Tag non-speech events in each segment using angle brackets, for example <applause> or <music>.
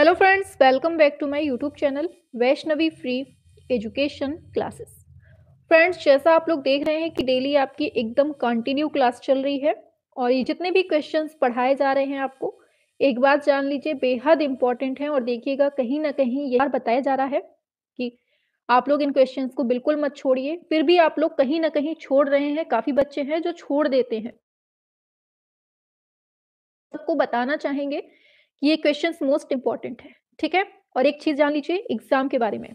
Hello friends welcome back to my YouTube channel Vaishnavi free education classes friends जैसा आप लोग देख रहे हैं कि डेली आपकी एकदम कंटिन्यू क्लास चल रही है और ये जितने भी क्वेश्चंस पढ़ाए जा रहे हैं आपको एक बात जान लीजिए बेहद इंपॉर्टेंट है और देखिएगा कहीं ना कहीं ये बताया जा रहा है कि आप लोग इन क्वेश्चन को बिल्कुल मत छोड़िए फिर भी आप लोग कहीं ना कहीं छोड़ रहे हैं काफी बच्चे हैं जो छोड़ देते हैं सबको बताना चाहेंगे ये क्वेश्चंस मोस्ट इंपॉर्टेंट है ठीक है और एक चीज जान लीजिए एग्जाम के बारे में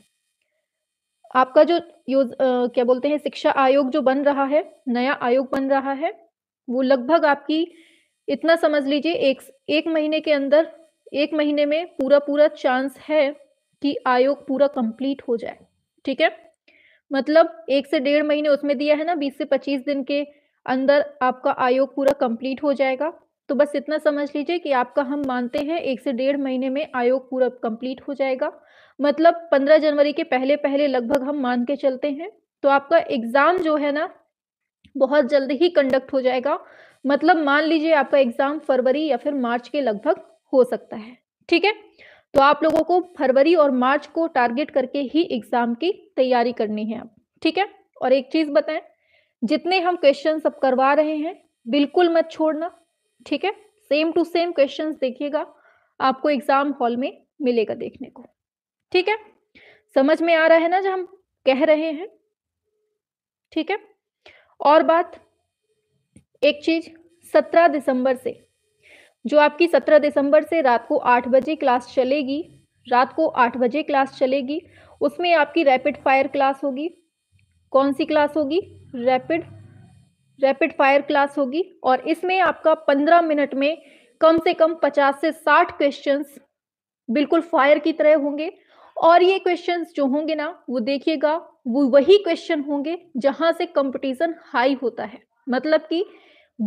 आपका जो यूज आ, क्या बोलते हैं शिक्षा आयोग जो बन रहा है नया आयोग बन रहा है वो लगभग आपकी इतना समझ लीजिए एक एक महीने के अंदर एक महीने में पूरा पूरा चांस है कि आयोग पूरा कंप्लीट हो जाए ठीक है मतलब एक से डेढ़ महीने उसमें दिया है ना बीस से पच्चीस दिन के अंदर आपका आयोग पूरा कंप्लीट हो जाएगा तो बस इतना समझ लीजिए कि आपका हम मानते हैं एक से डेढ़ महीने में आयोग पूरा कंप्लीट हो जाएगा मतलब पंद्रह जनवरी के पहले पहले लगभग हम मान के चलते हैं तो आपका एग्जाम जो है ना बहुत जल्द ही कंडक्ट हो जाएगा मतलब मान लीजिए आपका एग्जाम फरवरी या फिर मार्च के लगभग हो सकता है ठीक है तो आप लोगों को फरवरी और मार्च को टारगेट करके ही एग्जाम की तैयारी करनी है आप ठीक है और एक चीज बताएं जितने हम क्वेश्चन सब करवा रहे हैं बिल्कुल मत छोड़ना ठीक है सेम टू सेम क्वेश्चन देखिएगा आपको एग्जाम हॉल में मिलेगा देखने को ठीक है समझ में आ रहा है ना जो हम कह रहे हैं ठीक है और बात एक चीज सत्रह दिसंबर से जो आपकी सत्रह दिसंबर से रात को आठ बजे क्लास चलेगी रात को आठ बजे क्लास चलेगी उसमें आपकी रैपिड फायर क्लास होगी कौन सी क्लास होगी रैपिड रैपिड फायर क्लास होगी और इसमें आपका पंद्रह मिनट में कम से कम पचास से साठ क्वेश्चन बिल्कुल फायर की तरह होंगे और ये क्वेश्चन जो होंगे ना वो देखिएगा वो वही क्वेश्चन होंगे जहां से कंपटीशन हाई होता है मतलब कि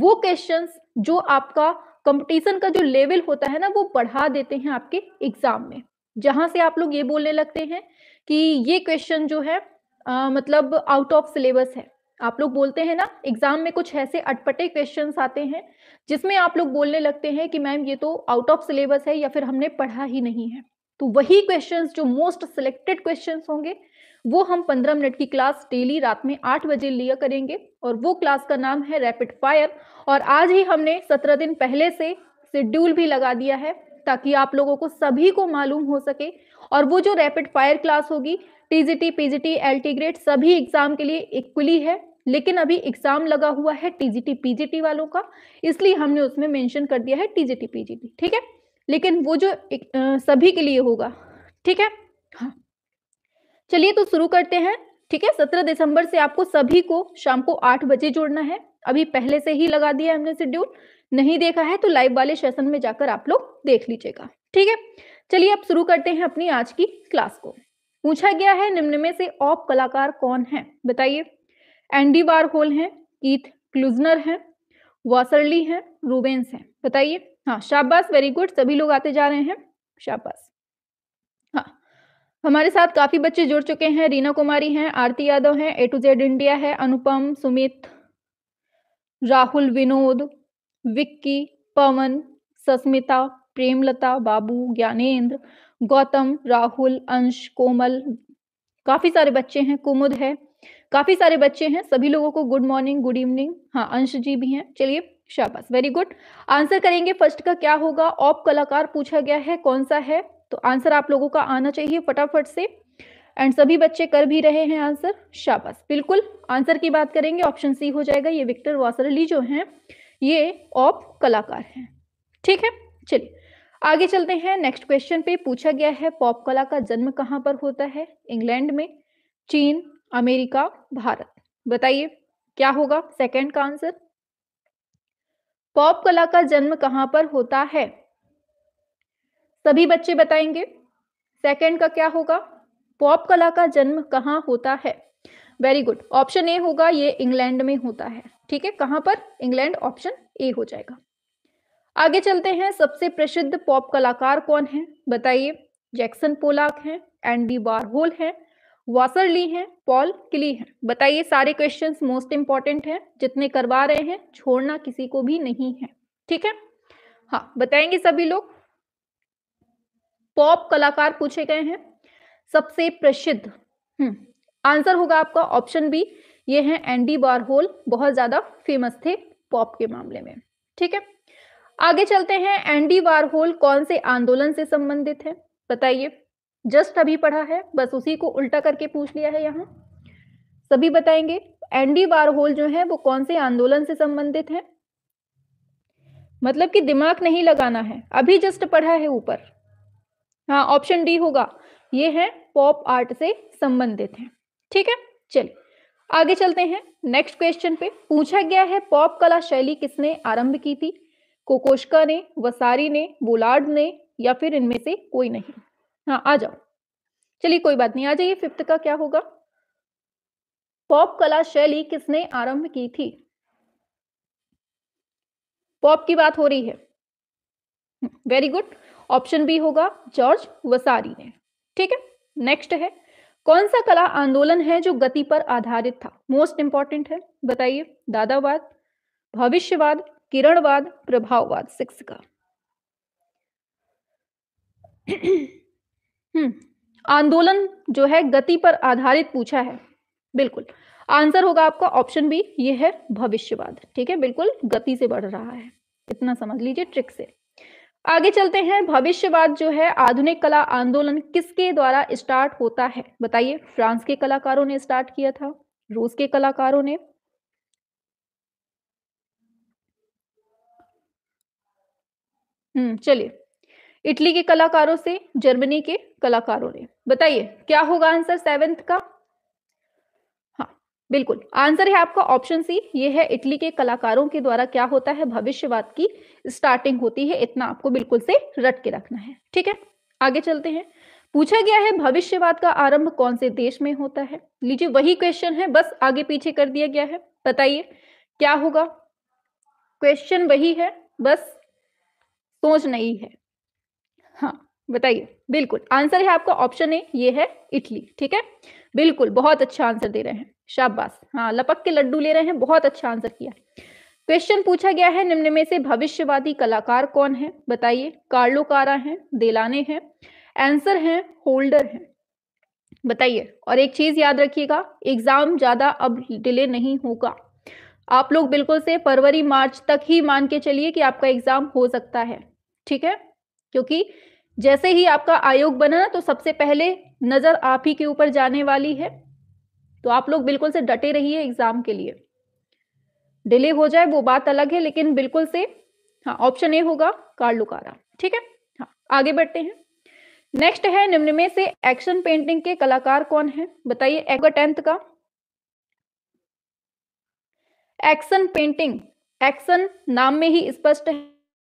वो क्वेश्चन जो आपका कंपटीशन का जो लेवल होता है ना वो बढ़ा देते हैं आपके एग्जाम में जहां से आप लोग ये बोलने लगते हैं कि ये क्वेश्चन जो है आ, मतलब आउट ऑफ सिलेबस है आप लोग बोलते हैं ना एग्जाम में कुछ ऐसे अटपटे क्वेश्चन आते हैं जिसमें आप लोग बोलने लगते हैं कि मैम ये तो आउट ऑफ सिलेबस है या फिर हमने पढ़ा ही नहीं है तो वही क्वेश्चन जो मोस्ट सिलेक्टेड क्वेश्चन होंगे वो हम पंद्रह मिनट की क्लास डेली रात में आठ बजे लिया करेंगे और वो क्लास का नाम है रैपिड फायर और आज ही हमने सत्रह दिन पहले से शेड्यूल भी लगा दिया है ताकि आप लोगों को सभी को मालूम हो सके और वो जो रैपिड फायर क्लास होगी टीजीटी पीजीटी एलटी ग्रेड सभी एग्जाम के लिए इक्वली है लेकिन अभी एग्जाम लगा हुआ है टीजीटी पीजीटी वालों का इसलिए हमने उसमें मेंशन कर दिया है टीजीटी पीजीटी ठीक है लेकिन वो जो एक, आ, सभी के लिए होगा ठीक है हाँ चलिए तो शुरू करते हैं ठीक है सत्रह दिसंबर से आपको सभी को शाम को आठ बजे जोड़ना है अभी पहले से ही लगा दिया हमने शेड्यूल नहीं देखा है तो लाइव वाले सेशन में जाकर आप लोग देख लीजिएगा ठीक है चलिए अब शुरू करते हैं अपनी आज की क्लास को पूछा गया है निम्न में से ऑप कलाकार कौन है बताइए एंडी बारहोल हैं ईथ क्लूजनर हैं वॉसरली हैं रूबेंस हैं बताइए हाँ शाबाश वेरी गुड सभी लोग आते जा रहे हैं शाबाश हाँ हमारे साथ काफी बच्चे जुड़ चुके हैं रीना कुमारी हैं आरती यादव हैं ए टू जेड इंडिया है अनुपम सुमित राहुल विनोद विक्की पवन सस्मिता प्रेमलता बाबू ज्ञानेन्द्र गौतम राहुल अंश कोमल काफी सारे बच्चे हैं कुमुद है काफी सारे बच्चे हैं सभी लोगों को गुड मॉर्निंग गुड इवनिंग हाँ अंश जी भी हैं चलिए शाबाश वेरी गुड आंसर करेंगे फर्स्ट का क्या होगा ऑप कलाकार पूछा गया है कौन सा है तो आंसर आप लोगों का आना चाहिए फटाफट से एंड सभी बच्चे कर भी रहे हैं आंसर शाबाश बिल्कुल आंसर की बात करेंगे ऑप्शन सी हो जाएगा ये विक्टर वासरली जो हैं ये ऑप कलाकार हैं ठीक है चलिए आगे चलते हैं नेक्स्ट क्वेश्चन पे पूछा गया है पॉप कला का जन्म कहाँ पर होता है इंग्लैंड में चीन अमेरिका भारत बताइए क्या होगा सेकंड का आंसर पॉप कला का जन्म कहां पर होता है सभी बच्चे बताएंगे सेकंड का क्या होगा पॉप कला का जन्म कहाँ होता है वेरी गुड ऑप्शन ए होगा ये इंग्लैंड में होता है ठीक है कहां पर इंग्लैंड ऑप्शन ए हो जाएगा आगे चलते हैं सबसे प्रसिद्ध पॉप कलाकार कौन है बताइए जैक्सन पोलाक है एंडी बारहोल है वॉसर ली हैं पॉल क्ली हैं बताइए सारे क्वेश्चन मोस्ट इंपॉर्टेंट हैं जितने करवा रहे हैं छोड़ना किसी को भी नहीं है ठीक है हाँ बताएंगे सभी लोग पॉप कलाकार पूछे गए हैं सबसे प्रसिद्ध हम्म आंसर होगा आपका ऑप्शन बी ये है एंडी बारहोल बहुत ज्यादा फेमस थे पॉप के मामले में ठीक है आगे चलते हैं एंडी वारहोल कौन से आंदोलन से संबंधित है बताइए जस्ट अभी पढ़ा है बस उसी को उल्टा करके पूछ लिया है यहाँ सभी बताएंगे एंडी वारहोल जो है वो कौन से आंदोलन से संबंधित है मतलब कि दिमाग नहीं लगाना है अभी जस्ट पढ़ा है ऊपर हाँ ऑप्शन डी होगा ये है पॉप आर्ट से संबंधित है ठीक है चलिए आगे चलते हैं नेक्स्ट क्वेश्चन पे पूछा गया है पॉप कला शैली किसने आरंभ की थी कोकोशका ने वसारी ने बोलार्ड ने या फिर इनमें से कोई नहीं हाँ आ जाओ चलिए कोई बात नहीं आ जाइए फिफ्थ का क्या होगा पॉप कला शैली किसने आरंभ की थी पॉप की बात हो रही है वेरी गुड ऑप्शन बी होगा जॉर्ज वसारी ने ठीक है नेक्स्ट है कौन सा कला आंदोलन है जो गति पर आधारित था मोस्ट इंपॉर्टेंट है बताइए दादावाद भविष्यवाद किरणवाद प्रभाववाद सिक्स का हम्म, आंदोलन जो है गति पर आधारित पूछा है बिल्कुल आंसर होगा आपका ऑप्शन बी ये है भविष्यवाद ठीक है बिल्कुल गति से बढ़ रहा है इतना समझ लीजिए ट्रिक से आगे चलते हैं भविष्यवाद जो है आधुनिक कला आंदोलन किसके द्वारा स्टार्ट होता है बताइए फ्रांस के कलाकारों ने स्टार्ट किया था रूस के कलाकारों ने हम्म चलिए इटली के कलाकारों से जर्मनी के कलाकारों ने बताइए क्या होगा आंसर सेवेंथ का हाँ बिल्कुल आंसर है आपका ऑप्शन सी ये है इटली के कलाकारों के द्वारा क्या होता है भविष्यवाद की स्टार्टिंग होती है इतना आपको बिल्कुल से रट के रखना है ठीक है आगे चलते हैं पूछा गया है भविष्यवाद का आरंभ कौन से देश में होता है लीजिए वही क्वेश्चन है बस आगे पीछे कर दिया गया है बताइए क्या होगा क्वेश्चन वही है बस सोच नहीं है हाँ बताइए बिल्कुल आंसर है आपका ऑप्शन ए ये है इटली ठीक है बिल्कुल बहुत अच्छा आंसर दे रहे हैं शाबाश हाँ लपक के लड्डू ले रहे हैं बहुत अच्छा आंसर किया क्वेश्चन पूछा गया है निम्न में से भविष्यवादी कलाकार कौन है बताइए कार्लो कारा है देलाने हैं आंसर है होल्डर है बताइए और एक चीज याद रखिएगा एग्जाम ज्यादा अब डिले नहीं होगा आप लोग बिल्कुल से फरवरी मार्च तक ही मान के चलिए कि आपका एग्जाम हो सकता है ठीक है क्योंकि जैसे ही आपका आयोग बना तो सबसे पहले नजर आप ही के ऊपर जाने वाली है तो आप लोग बिल्कुल से डटे रहिए एग्जाम के लिए डिले हो जाए वो बात अलग है लेकिन बिल्कुल से हाँ ऑप्शन ए होगा कार्लुकारा ठीक है हाँ आगे बढ़ते हैं नेक्स्ट है निम्न में से एक्शन पेंटिंग के कलाकार कौन है बताइए टेंथ का एक्शन पेंटिंग एक्शन नाम में ही स्पष्ट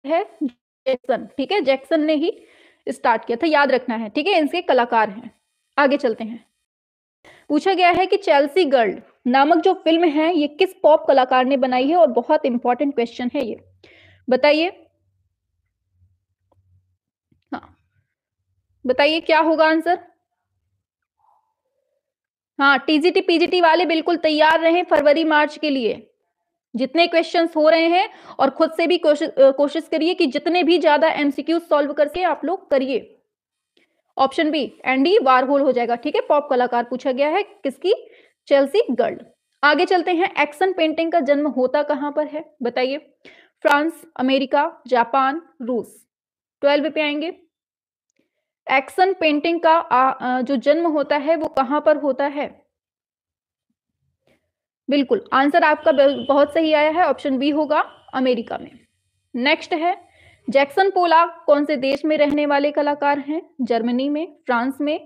है जैक्सन ठीक है जैक्सन ने ही स्टार्ट किया था याद रखना है ठीक है इनके कलाकार हैं आगे चलते हैं पूछा गया है कि चेल्सी गर्ल नामक जो फिल्म है ये किस पॉप कलाकार ने बनाई है और बहुत इंपॉर्टेंट क्वेश्चन है ये बताइए हाँ बताइए क्या होगा आंसर हाँ टीजीटी पीजीटी वाले बिल्कुल तैयार रहे फरवरी मार्च के लिए जितने क्वेश्चंस हो रहे हैं और खुद से भी कोशिश कोशिश करिए कि जितने भी ज्यादा एमसीक्यू सॉल्व करके आप लोग करिए ऑप्शन बी एंडी वारहोल हो जाएगा ठीक है पॉप कलाकार पूछा गया है किसकी चेल्सी गर्ल आगे चलते हैं एक्शन पेंटिंग का जन्म होता कहां पर है बताइए फ्रांस अमेरिका जापान रूस ट्वेल्व पे आएंगे एक्शन पेंटिंग का आ, जो जन्म होता है वो कहां पर होता है बिल्कुल आंसर आपका बहुत सही आया है ऑप्शन बी होगा अमेरिका में नेक्स्ट है जैक्सन पोलाक कौन से देश में रहने वाले कलाकार हैं जर्मनी में फ्रांस में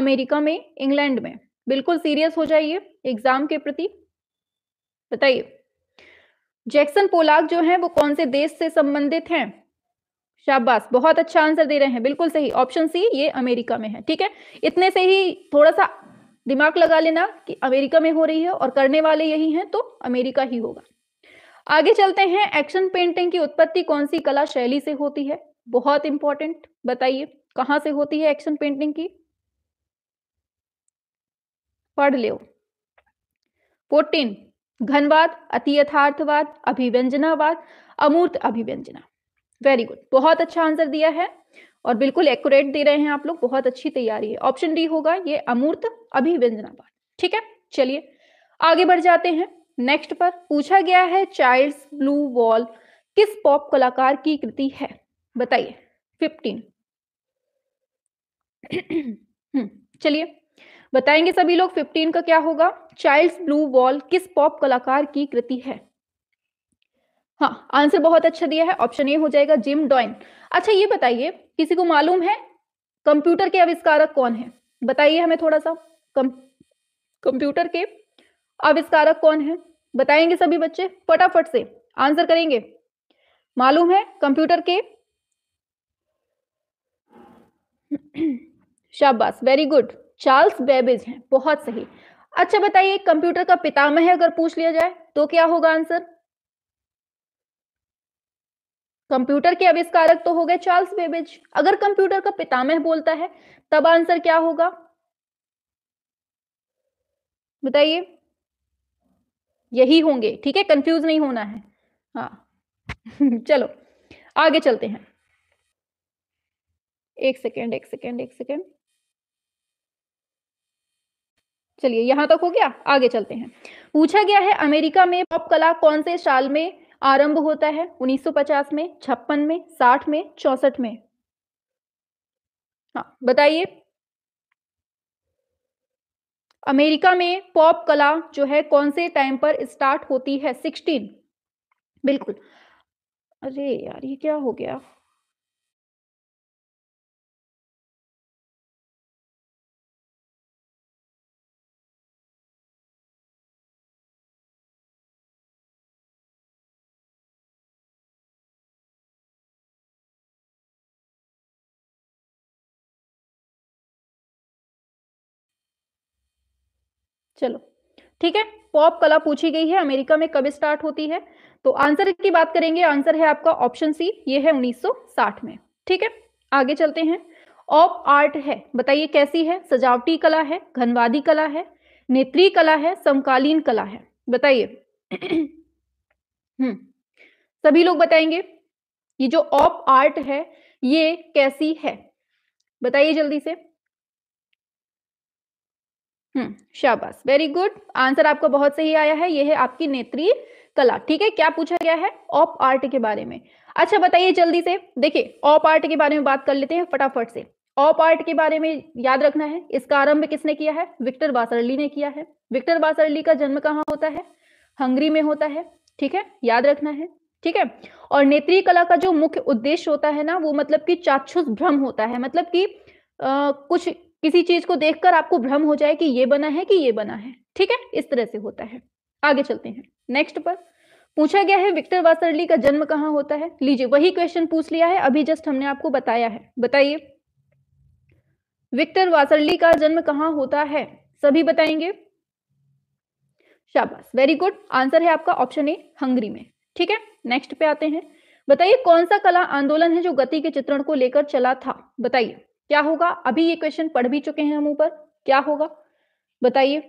अमेरिका में इंग्लैंड में बिल्कुल सीरियस हो जाइए एग्जाम के प्रति बताइए जैक्सन पोलाक जो है वो कौन से देश से संबंधित हैं शाबाश बहुत अच्छा आंसर दे रहे हैं बिल्कुल सही ऑप्शन सी ये अमेरिका में है ठीक है इतने से ही थोड़ा सा दिमाग लगा लेना कि अमेरिका में हो रही है और करने वाले यही हैं तो अमेरिका ही होगा आगे चलते हैं एक्शन पेंटिंग की उत्पत्ति कौन सी कला शैली से होती है बहुत इंपॉर्टेंट बताइए कहां से होती है एक्शन पेंटिंग की पढ़ लो फोर्टीन घनवाद अति यथार्थवाद अभिव्यंजनावाद अमूर्त अभिव्यंजना वेरी गुड बहुत अच्छा आंसर दिया है और बिल्कुल एक्यूरेट दे रहे हैं आप लोग बहुत अच्छी तैयारी है ऑप्शन डी होगा ये अमूर्त अभिव्यंजनापात ठीक है चलिए आगे बढ़ जाते हैं नेक्स्ट पर पूछा गया है चाइल्ड ब्लू वॉल किस पॉप कलाकार की कृति है बताइए फिफ्टीन हम्म, चलिए बताएंगे सभी लोग फिफ्टीन का क्या होगा चाइल्ड ब्लू वॉल किस पॉप कलाकार की कृति है हाँ आंसर बहुत अच्छा दिया है ऑप्शन ए हो जाएगा जिम डॉइन अच्छा ये बताइए किसी को मालूम है कंप्यूटर के आविष्कारक कौन है बताइए हमें थोड़ा सा कम कंप्यूटर के आविष्कारक कौन है बताएंगे सभी बच्चे फटाफट से आंसर करेंगे मालूम है कंप्यूटर के <clears throat> शाबाश वेरी गुड चार्ल्स बेबेज हैं बहुत सही अच्छा बताइए कंप्यूटर का पितामह अगर पूछ लिया जाए तो क्या होगा आंसर कंप्यूटर के आविष्कारक तो हो गए चार्ल्स बेबेज अगर कंप्यूटर का पितामह बोलता है तब आंसर क्या होगा बताइए यही होंगे ठीक है कंफ्यूज नहीं होना है हाँ <laughs> चलो आगे चलते हैं एक सेकेंड एक सेकेंड एक सेकेंड चलिए यहां तक हो गया आगे चलते हैं पूछा गया है अमेरिका में पॉप कला कौन से साल में आरंभ होता है 1950 में छप्पन में साठ में चौसठ में हाँ बताइए अमेरिका में पॉप कला जो है कौन से टाइम पर स्टार्ट होती है सिक्सटीन बिल्कुल अरे यार ये क्या हो गया ठीक है पॉप कला पूछी गई है अमेरिका में कब स्टार्ट होती है तो आंसर की बात करेंगे आंसर है आपका ऑप्शन सी ये है 1960 में ठीक है आगे चलते हैं ऑप आर्ट है बताइए कैसी है सजावटी कला है घनवादी कला है नेत्री कला है समकालीन कला है बताइए <clears throat> हम्म सभी लोग बताएंगे ये जो ऑप आर्ट है ये कैसी है बताइए जल्दी से हम्म शाबाश वेरी गुड आंसर आपका बहुत सही आया है यह है आपकी नेत्री कला ठीक है क्या पूछा गया है ऑप आर्ट के बारे में अच्छा बताइए जल्दी से देखिए ऑप आर्ट के बारे में बात कर लेते हैं फटाफट से ऑप आर्ट के बारे में याद रखना है इसका आरंभ किसने किया है विक्टर बासरली ने किया है विक्टर बासरली का जन्म कहाँ होता है हंगरी में होता है ठीक है याद रखना है ठीक है और नेत्रीय कला का जो मुख्य उद्देश्य होता है ना वो मतलब कि चाक्षुष भ्रम होता है मतलब कि आ, कुछ किसी चीज को देखकर आपको भ्रम हो जाए कि ये बना है कि ये बना है ठीक है इस तरह से होता है आगे चलते हैं नेक्स्ट पर पूछा गया है विक्टर वासरली का जन्म कहाँ होता है लीजिए वही क्वेश्चन पूछ लिया है अभी जस्ट हमने आपको बताया है बताइए विक्टर वासरली का जन्म कहाँ होता है सभी बताएंगे शाबाश वेरी गुड आंसर है आपका ऑप्शन ए हंगरी में ठीक है नेक्स्ट पे आते हैं बताइए कौन सा कला आंदोलन है जो गति के चित्रण को लेकर चला था बताइए क्या होगा अभी ये क्वेश्चन पढ़ भी चुके हैं हम ऊपर क्या होगा बताइए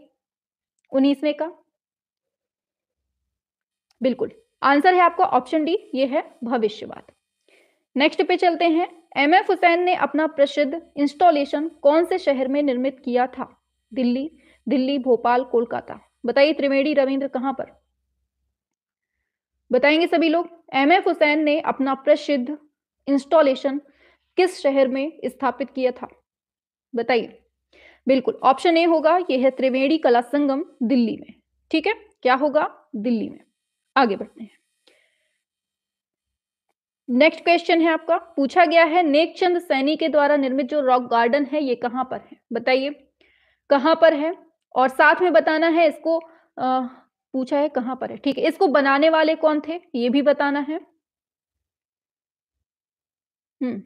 उन्नीसवें का बिल्कुल आंसर है आपका ऑप्शन डी ये है भविष्यवाद नेक्स्ट पे चलते हैं एम एफ हुसैन ने अपना प्रसिद्ध इंस्टॉलेशन कौन से शहर में निर्मित किया था दिल्ली दिल्ली भोपाल कोलकाता बताइए त्रिवेणी रविंद्र कहां पर बताएंगे सभी लोग एम एफ हुसैन ने अपना प्रसिद्ध इंस्टॉलेशन किस शहर में स्थापित किया था बताइए बिल्कुल ऑप्शन ए होगा यह है त्रिवेणी कला संगम दिल्ली में ठीक है क्या होगा दिल्ली में आगे बढ़ते हैं नेक्स्ट क्वेश्चन है आपका पूछा गया है नेकचंद सैनी के द्वारा निर्मित जो रॉक गार्डन है ये कहां पर है बताइए कहां पर है और साथ में बताना है इसको आ, पूछा है कहां पर है ठीक है इसको बनाने वाले कौन थे ये भी बताना है हम्म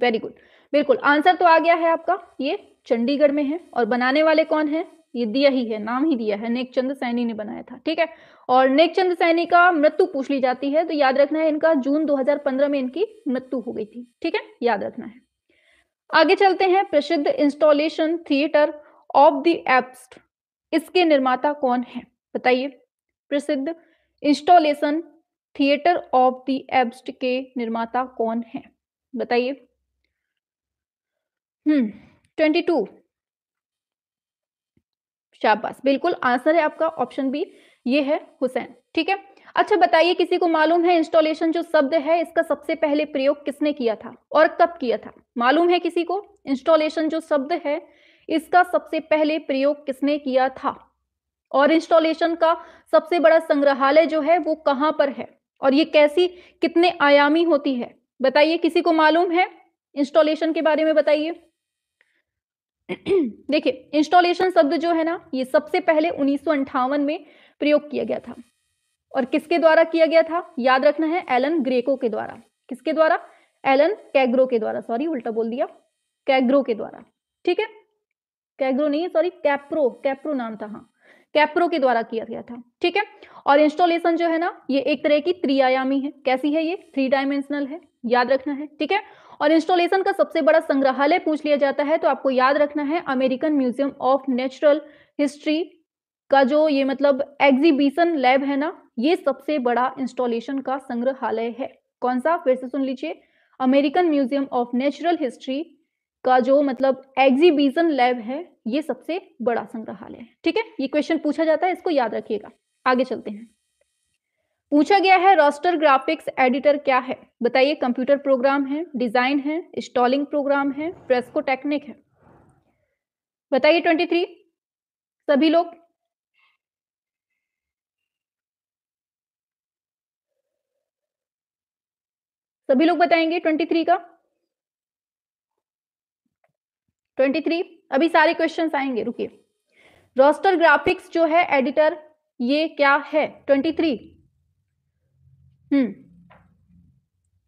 वेरी गुड बिल्कुल आंसर तो आ गया है आपका ये चंडीगढ़ में है और बनाने वाले कौन है ये दिया ही है नाम ही दिया है नेक चंद सैनी ने बनाया था ठीक है और नेक चंद सैनी का मृत्यु पूछ ली जाती है तो याद रखना है इनका जून 2015 में इनकी मृत्यु हो गई थी ठीक है याद रखना है आगे चलते हैं प्रसिद्ध इंस्टॉलेशन थिएटर ऑफ द एप्स्ट इसके निर्माता कौन है बताइए प्रसिद्ध इंस्टॉलेशन थिएटर ऑफ द एप्स्ट के निर्माता कौन है बताइए ट्वेंटी हम्म, टू शाबाश बिल्कुल आंसर है आपका ऑप्शन बी ये है हुसैन ठीक है अच्छा बताइए किसी को मालूम है इंस्टॉलेशन जो शब्द है इसका सबसे पहले प्रयोग किसने किया था और कब किया था मालूम है किसी को इंस्टॉलेशन जो शब्द है इसका सबसे पहले प्रयोग किसने किया था और इंस्टॉलेशन का सबसे बड़ा संग्रहालय जो है वो कहां पर है और ये कैसी कितने आयामी होती है बताइए किसी को मालूम है इंस्टॉलेशन के बारे में बताइए <clears throat> देखिए इंस्टॉलेशन शब्द जो है ना ये सबसे पहले उन्नीस में प्रयोग किया गया था और किसके द्वारा किया गया था याद रखना है एलन ग्रेको के द्वारा किसके द्वारा एलन कैग्रो के द्वारा सॉरी उल्टा बोल दिया कैग्रो के द्वारा ठीक है कैग्रो नहीं सॉरी कैप्रो कैप्रो नाम था हाँ कैप्रो के द्वारा किया गया था ठीक है और इंस्टॉलेशन जो है ना ये एक तरह की त्रियायामी है कैसी है ये थ्री डायमेंशनल है याद रखना है ठीक है और इंस्टॉलेशन का सबसे बड़ा संग्रहालय पूछ लिया जाता है तो आपको याद रखना है American museum of natural history का जो ये मतलब एग्जीबिशन लैब है ना ये सबसे बड़ा इंस्टॉलेशन का संग्रहालय है कौन सा फिर से सुन लीजिए American museum of natural history का जो मतलब एग्जीबिशन लैब है ये सबसे बड़ा संग्रहालय है ठीक है ये क्वेश्चन पूछा जाता है इसको याद रखिएगा आगे चलते हैं पूछा गया है रोस्टर ग्राफिक्स एडिटर क्या है बताइए कंप्यूटर प्रोग्राम है डिजाइन है इंस्टॉलिंग प्रोग्राम है प्रेस्को टेक्निक है बताइए 23 सभी लोग सभी लोग बताएंगे 23 का 23 अभी सारे क्वेश्चंस आएंगे रुकिए रोस्टर ग्राफिक्स जो है एडिटर ये क्या है 23 हम्म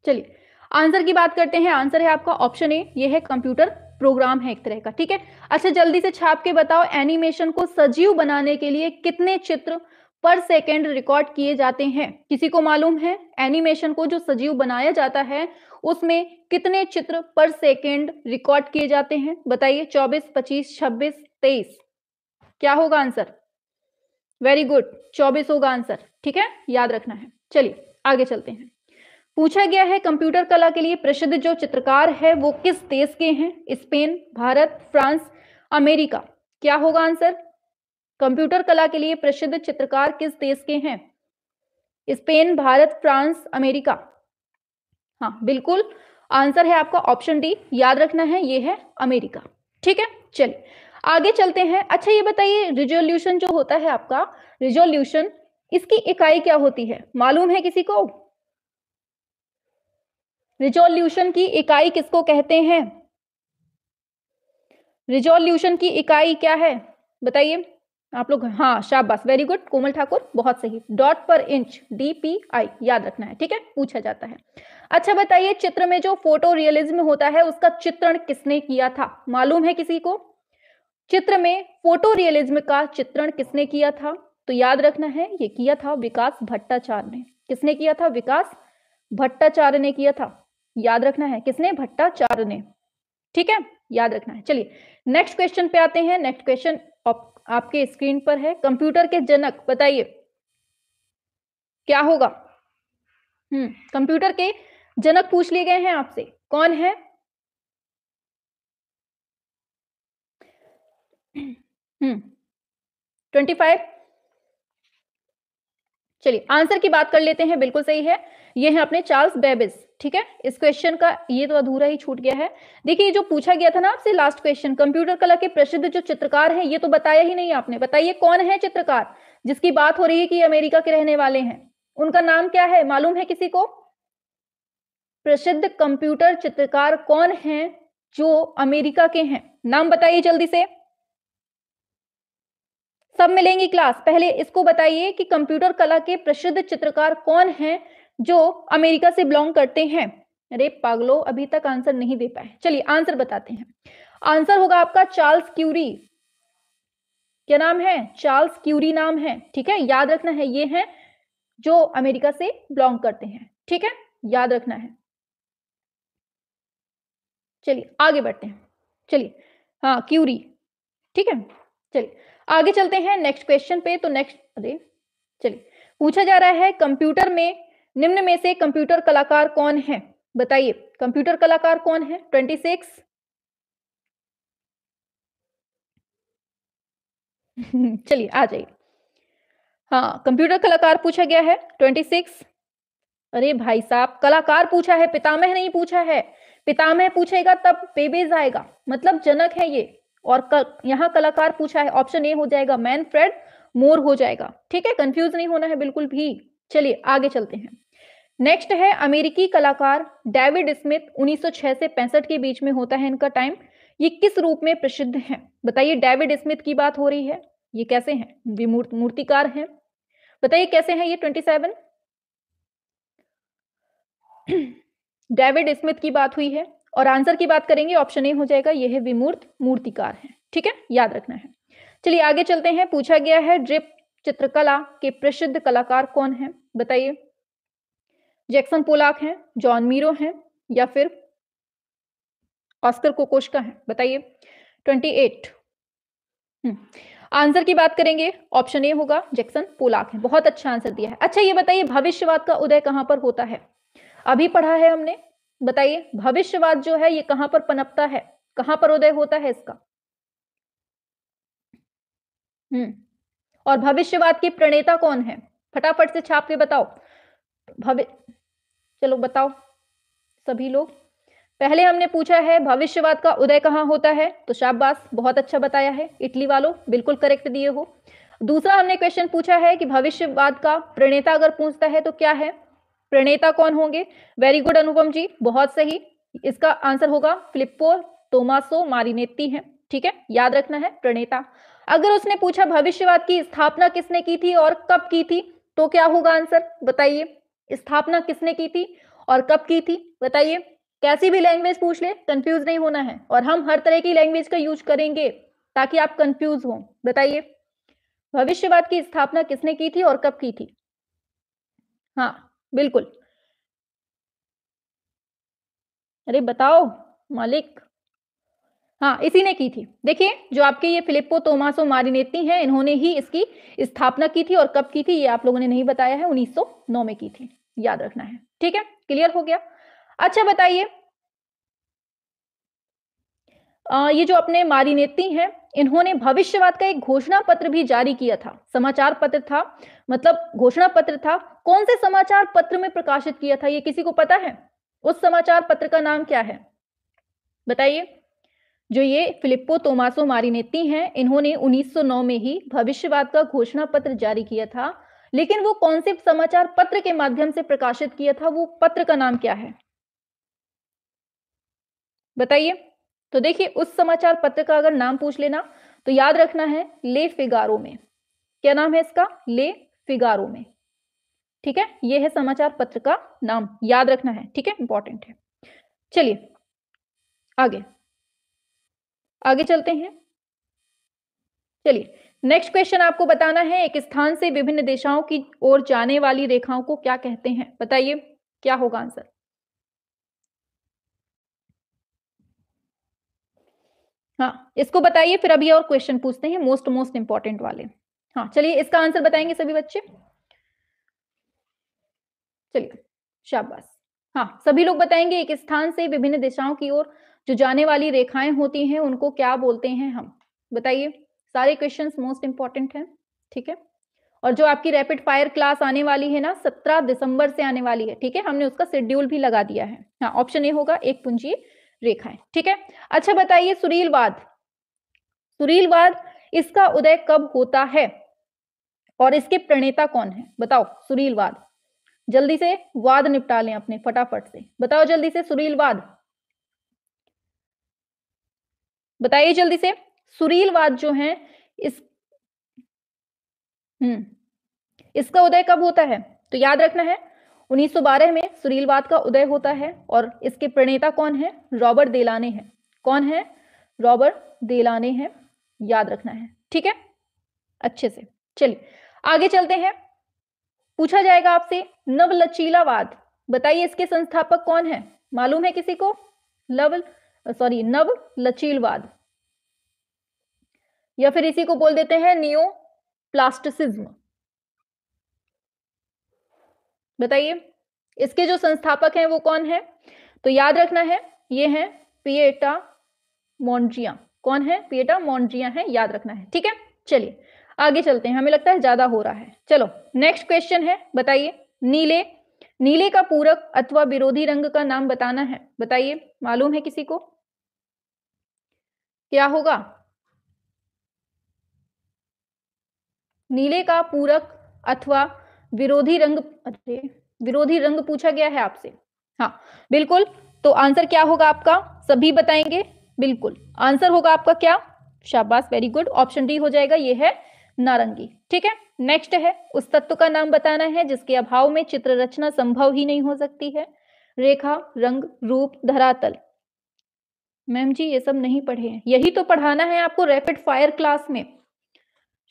चलिए आंसर की बात करते हैं आंसर है आपका ऑप्शन ए ये है कंप्यूटर प्रोग्राम है एक तरह का ठीक है अच्छा जल्दी से छाप के बताओ एनिमेशन को सजीव बनाने के लिए कितने चित्र पर सेकेंड रिकॉर्ड किए जाते हैं किसी को मालूम है एनिमेशन को जो सजीव बनाया जाता है उसमें कितने चित्र पर सेकेंड रिकॉर्ड किए जाते हैं बताइए 24, 25, 26, 23 क्या होगा आंसर वेरी गुड 24 होगा आंसर ठीक है याद रखना है चलिए आगे चलते हैं पूछा गया है कंप्यूटर कला के लिए प्रसिद्ध जो चित्रकार है वो किस देश के हैं स्पेन भारत फ्रांस अमेरिका क्या होगा आंसर कंप्यूटर कला के लिए प्रसिद्ध चित्रकार किस देश के हैं स्पेन भारत फ्रांस अमेरिका हाँ बिल्कुल आंसर है आपका ऑप्शन डी याद रखना है ये है अमेरिका ठीक है चलिए आगे चलते हैं अच्छा ये बताइए रिजोल्यूशन जो होता है आपका रिजोल्यूशन इसकी इकाई क्या होती है मालूम है किसी को रिजोल्यूशन की इकाई किसको कहते हैं रिजोल्यूशन की इकाई क्या है बताइए आप लोग हाँ शाबाश वेरी गुड कोमल ठाकुर बहुत सही डॉट पर इंच डीपीआई याद रखना है ठीक है पूछा जाता है अच्छा बताइए चित्र में जो फोटो रियलिज्म होता है उसका चित्रण किसने किया था मालूम है किसी को चित्र में फोटो रियलिज्म का चित्रण किसने किया था तो याद रखना है ये किया था विकास भट्टाचार्य ने किसने किया था विकास भट्टाचार्य ने किया था याद रखना है किसने भट्टाचार्य ने ठीक है याद रखना है चलिए नेक्स्ट क्वेश्चन पे आते हैं नेक्स्ट क्वेश्चन आपके स्क्रीन पर है कंप्यूटर के जनक बताइए क्या होगा हम्म कंप्यूटर के जनक पूछ लिए गए हैं आपसे कौन है हम्म ट्वेंटी फाइव चलिए आंसर की बात कर लेते हैं बिल्कुल सही है ये है अपने चार्ल्स बेबिस ठीक है इस क्वेश्चन का ये तो अधूरा ही छूट गया है देखिए जो पूछा गया था ना आपसे लास्ट क्वेश्चन कंप्यूटर कला के प्रसिद्ध जो चित्रकार हैं ये तो बताया ही नहीं आपने बताइए कौन है चित्रकार जिसकी बात हो रही है कि अमेरिका के रहने वाले हैं उनका नाम क्या है मालूम है किसी को प्रसिद्ध कंप्यूटर चित्रकार कौन है जो अमेरिका के हैं नाम बताइए जल्दी से सब मिलेंगी क्लास पहले इसको बताइए कि कंप्यूटर कला के प्रसिद्ध चित्रकार कौन हैं जो अमेरिका से बिलोंग करते हैं अरे पागलो अभी तक आंसर नहीं दे पाए चलिए आंसर बताते हैं आंसर होगा आपका चार्ल्स क्यूरी क्या नाम है चार्ल्स क्यूरी नाम है ठीक है याद रखना है ये है जो अमेरिका से बिलोंग करते हैं ठीक है याद रखना है चलिए आगे बढ़ते हैं चलिए हाँ क्यूरी ठीक है चलिए आगे चलते हैं नेक्स्ट क्वेश्चन पे तो नेक्स्ट अरे चलिए पूछा जा रहा है कंप्यूटर में निम्न में से कंप्यूटर कलाकार कौन है बताइए कंप्यूटर कलाकार कौन है ट्वेंटी सिक्स चलिए आ जाइए हाँ कंप्यूटर कलाकार पूछा गया है ट्वेंटी सिक्स अरे भाई साहब कलाकार पूछा है पितामह नहीं पूछा है पितामह पूछेगा तब पेबेज आएगा मतलब जनक है ये और कल, यहाँ कलाकार पूछा है ऑप्शन ए हो जाएगा मैन फ्रेड मोर हो जाएगा ठीक है कंफ्यूज नहीं होना है बिल्कुल भी चलिए आगे चलते हैं नेक्स्ट है अमेरिकी कलाकार डेविड स्मिथ 1906 से पैंसठ के बीच में होता है इनका टाइम ये किस रूप में प्रसिद्ध है बताइए डेविड स्मिथ की बात हो रही है ये कैसे हैं मूर्तिकार हैं बताइए कैसे हैं ये 27 डेविड स्मिथ की बात हुई है और आंसर की बात करेंगे ऑप्शन ए हो जाएगा यह है विमूर्त मूर्तिकार है ठीक है याद रखना है चलिए आगे चलते हैं पूछा गया है ड्रिप चित्रकला के प्रसिद्ध कलाकार कौन है बताइए जैक्सन पोलाक है जॉन मीरो है या फिर ऑस्कर कोकोश का है बताइए 28 हम्म। आंसर की बात करेंगे ऑप्शन ए होगा जैक्सन पोलाक है बहुत अच्छा आंसर दिया है अच्छा ये बताइए भविष्यवाद का उदय कहां पर होता है अभी पढ़ा है हमने बताइए भविष्यवाद जो है ये कहां पर पनपता है कहां पर उदय होता है इसका हम्म और भविष्यवाद की प्रणेता कौन है फटाफट से छाप के बताओ भवि चलो बताओ सभी लोग पहले हमने पूछा है भविष्यवाद का उदय कहाँ होता है तो शाबाश बहुत अच्छा बताया है इटली वालों बिल्कुल करेक्ट दिए हो दूसरा हमने क्वेश्चन पूछा है कि भविष्यवाद का प्रणेता अगर पूछता है तो क्या है प्रणेता कौन होंगे वेरी गुड अनुपम जी बहुत सही इसका आंसर होगा फ्लिपो टोमासो मारिनेती है ठीक है याद रखना है प्रणेता अगर उसने पूछा भविष्यवाद की स्थापना किसने की थी और कब की थी तो क्या होगा आंसर बताइए स्थापना किसने की थी और कब की थी बताइए कैसी भी लैंग्वेज पूछ ले कंफ्यूज नहीं होना है और हम हर तरह की लैंग्वेज का यूज करेंगे ताकि आप कंफ्यूज हो बताइए भविष्यवाद की स्थापना किसने की थी और कब की थी हाँ बिल्कुल। अरे बताओ, मालिक। हाँ, इसी ने की थी। देखिए, जो आपके ये फ़िलिप्पो तोमासो मारिनेती हैं, इन्होंने ही इसकी स्थापना की थी और कब की थी ये आप लोगों ने नहीं बताया है, 1909 में की थी। याद रखना है। ठीक है? क्लियर हो गया? अच्छा बताइए ये जो अपने मारिनेती हैं, इन्होंने भविष्यवाद का एक घोषणा पत्र भी जारी किया था। समाचार पत्र था, मतलब घोषणा पत्र था कौन से समाचार पत्र में प्रकाशित किया था ये किसी को पता है उस समाचार पत्र का नाम क्या है बताइए जो ये फिलिप्पो तोमासो मारिनेती हैं इन्होंने 1909 में ही भविष्यवाद का घोषणा पत्र जारी किया था लेकिन वो कौन से समाचार पत्र के माध्यम से प्रकाशित किया था वो पत्र का नाम क्या है बताइए तो देखिए उस समाचार पत्र का अगर नाम पूछ लेना तो याद रखना है ले फिगारो में क्या नाम है इसका ले फिगारो में ठीक है ये है समाचार पत्र का नाम याद रखना है ठीक है इंपॉर्टेंट है चलिए आगे आगे चलते हैं चलिए नेक्स्ट क्वेश्चन आपको बताना है एक स्थान से विभिन्न दिशाओं की ओर जाने वाली रेखाओं को क्या कहते हैं बताइए क्या होगा आंसर हाँ इसको बताइए फिर अभी और क्वेश्चन पूछते हैं मोस्ट मोस्ट इंपॉर्टेंट वाले हाँ चलिए इसका आंसर बताएंगे सभी बच्चे चलिए शाबाश हाँ, हाँ सभी लोग बताएंगे एक स्थान से विभिन्न दिशाओं की ओर जो जाने वाली रेखाएं होती हैं उनको क्या बोलते हैं हम बताइए सारे क्वेश्चंस मोस्ट इंपॉर्टेंट हैं ठीक है और जो आपकी रैपिड फायर क्लास आने वाली है ना सत्रह दिसंबर से आने वाली है ठीक है हमने उसका शेड्यूल भी लगा दिया है हाँ ऑप्शन ए होगा एक पूंजी रेखाएं ठीक है अच्छा बताइए सुरीलवाद सुरीलवाद इसका उदय कब होता है और इसके प्रणेता कौन है बताओ सुरीलवाद जल्दी से वाद निपटा लें अपने फटाफट से बताओ जल्दी से सुरील वाद बताइए जल्दी से सुरील वाद जो है इस हम्म इसका उदय कब होता है तो याद रखना है 1912 में सुरीलवाद का उदय होता है और इसके प्रणेता कौन है रॉबर्ट देलाने हैं कौन है रॉबर्ट देलाने हैं याद रखना है ठीक है अच्छे से चलिए आगे चलते हैं पूछा जाएगा आपसे नवलचीलावाद बताइए इसके संस्थापक कौन है मालूम है किसी को लव सॉरी नव लचीलवाद या फिर इसी को बोल देते हैं नियो प्लास्टिसिज्म बताइए इसके जो संस्थापक हैं वो कौन है तो याद रखना है ये है पिएटा मोन्ड्रिया कौन है पिएटा मोन्ड्रिया है याद रखना है ठीक है चलिए आगे चलते हैं हमें लगता है ज्यादा हो रहा है चलो नेक्स्ट क्वेश्चन है बताइए नीले नीले का पूरक अथवा विरोधी रंग का नाम बताना है बताइए मालूम है किसी को क्या होगा नीले का पूरक अथवा विरोधी रंग अरे विरोधी रंग पूछा गया है आपसे हाँ बिल्कुल तो आंसर क्या होगा आपका सभी बताएंगे बिल्कुल आंसर होगा आपका क्या शाबाश वेरी गुड ऑप्शन डी हो जाएगा ये है नारंगी ठीक है नेक्स्ट है उस तत्व का नाम बताना है जिसके अभाव में चित्र रचना संभव ही नहीं हो सकती है रेखा रंग रूप धरातल मैम जी ये सब नहीं पढ़े हैं यही तो पढ़ाना है आपको रैपिड फायर क्लास में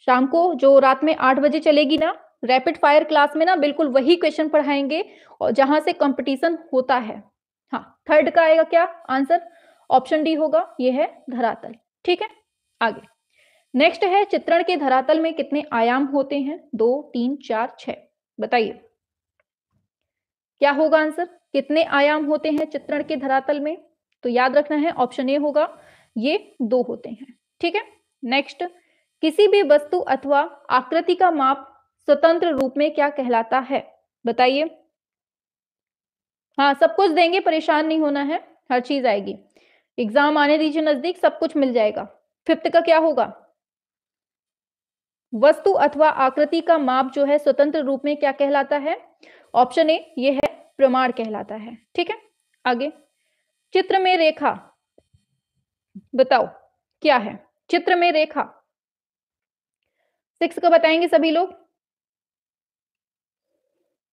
शाम को जो रात में आठ बजे चलेगी ना रैपिड फायर क्लास में ना बिल्कुल वही क्वेश्चन पढ़ाएंगे और जहां से कंपटीशन होता है हाँ थर्ड का आएगा क्या आंसर ऑप्शन डी होगा ये है धरातल ठीक है आगे नेक्स्ट है चित्रण के धरातल में कितने आयाम होते हैं दो तीन चार छ बताइए क्या होगा आंसर कितने आयाम होते हैं चित्रण के धरातल में तो याद रखना है ऑप्शन ए होगा ये दो होते हैं ठीक है नेक्स्ट किसी भी वस्तु अथवा आकृति का माप स्वतंत्र रूप में क्या कहलाता है बताइए हाँ सब कुछ देंगे परेशान नहीं होना है हर चीज आएगी एग्जाम आने दीजिए नजदीक सब कुछ मिल जाएगा फिफ्थ का क्या होगा वस्तु अथवा आकृति का माप जो है स्वतंत्र रूप में क्या कहलाता है ऑप्शन ए ये है प्रमाण कहलाता है ठीक है आगे चित्र में रेखा बताओ क्या है चित्र में रेखा सिक्स को बताएंगे सभी लोग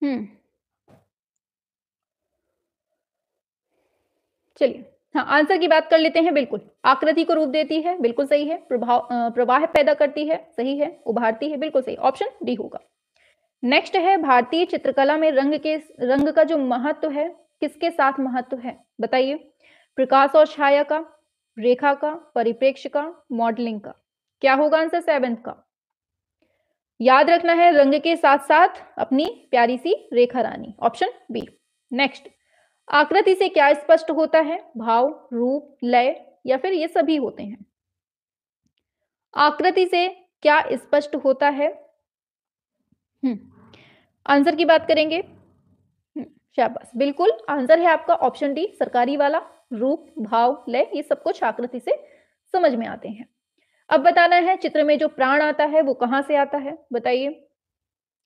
हम्म चलिए हाँ आंसर की बात कर लेते हैं बिल्कुल आकृति को रूप देती है बिल्कुल सही है प्रभाव प्रवाह पैदा करती है सही है उभारती है बिल्कुल सही ऑप्शन डी होगा नेक्स्ट है भारतीय चित्रकला में रंग के रंग का जो महत्व है किसके साथ महत्व है बताइए प्रकाश और छाया का रेखा का परिप्रेक्ष्य का मॉडलिंग का क्या होगा आंसर सेवेंथ का याद रखना है रंग के साथ साथ अपनी प्यारी सी रेखा रानी ऑप्शन बी नेक्स्ट आकृति से क्या स्पष्ट होता है भाव रूप लय या फिर ये सभी होते हैं आकृति से क्या स्पष्ट होता है हम्म, आंसर की बात करेंगे हम्म, शाबाश बिल्कुल आंसर है आपका ऑप्शन डी सरकारी वाला रूप भाव लय ये सब कुछ आकृति से समझ में आते हैं अब बताना है चित्र में जो प्राण आता है वो कहां से आता है बताइए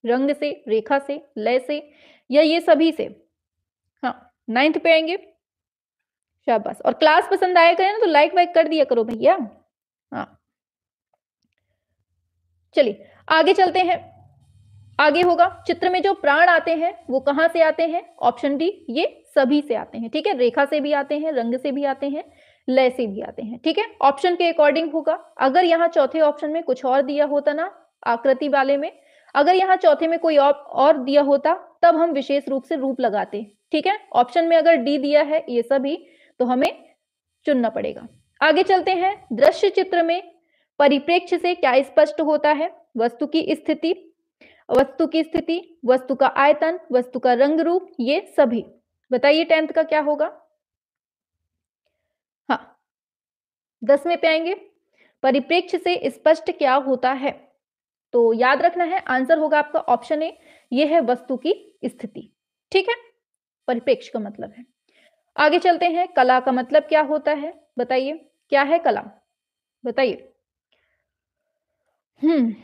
रंग से रेखा से लय से या ये सभी से हाँ नाइन्थ पे आएंगे शाबाश और क्लास पसंद आया करें ना तो लाइक वाइक कर दिया करो भैया हाँ चलिए आगे चलते हैं आगे होगा चित्र में जो प्राण आते हैं वो कहां से आते हैं ऑप्शन डी ये सभी से आते हैं ठीक है रेखा से भी आते हैं रंग से भी आते हैं लय से भी आते हैं ठीक है ऑप्शन के अकॉर्डिंग होगा अगर यहाँ चौथे ऑप्शन में कुछ और दिया होता ना आकृति वाले में अगर यहाँ चौथे में कोई और दिया होता तब हम विशेष रूप से रूप लगाते ठीक है ऑप्शन में अगर डी दिया है ये सभी तो हमें चुनना पड़ेगा आगे चलते हैं दृश्य चित्र में परिप्रेक्ष्य से क्या स्पष्ट होता है वस्तु की स्थिति वस्तु की स्थिति वस्तु का आयतन वस्तु का रंग रूप ये सभी बताइए टेंथ का क्या होगा हाँ दसवें पे आएंगे परिप्रेक्ष्य से स्पष्ट क्या होता है तो याद रखना है आंसर होगा आपका ऑप्शन ए ये है वस्तु की स्थिति ठीक है परिप्रेक्ष्य का मतलब है आगे चलते हैं कला का मतलब क्या होता है बताइए क्या है कला बताइए हम्म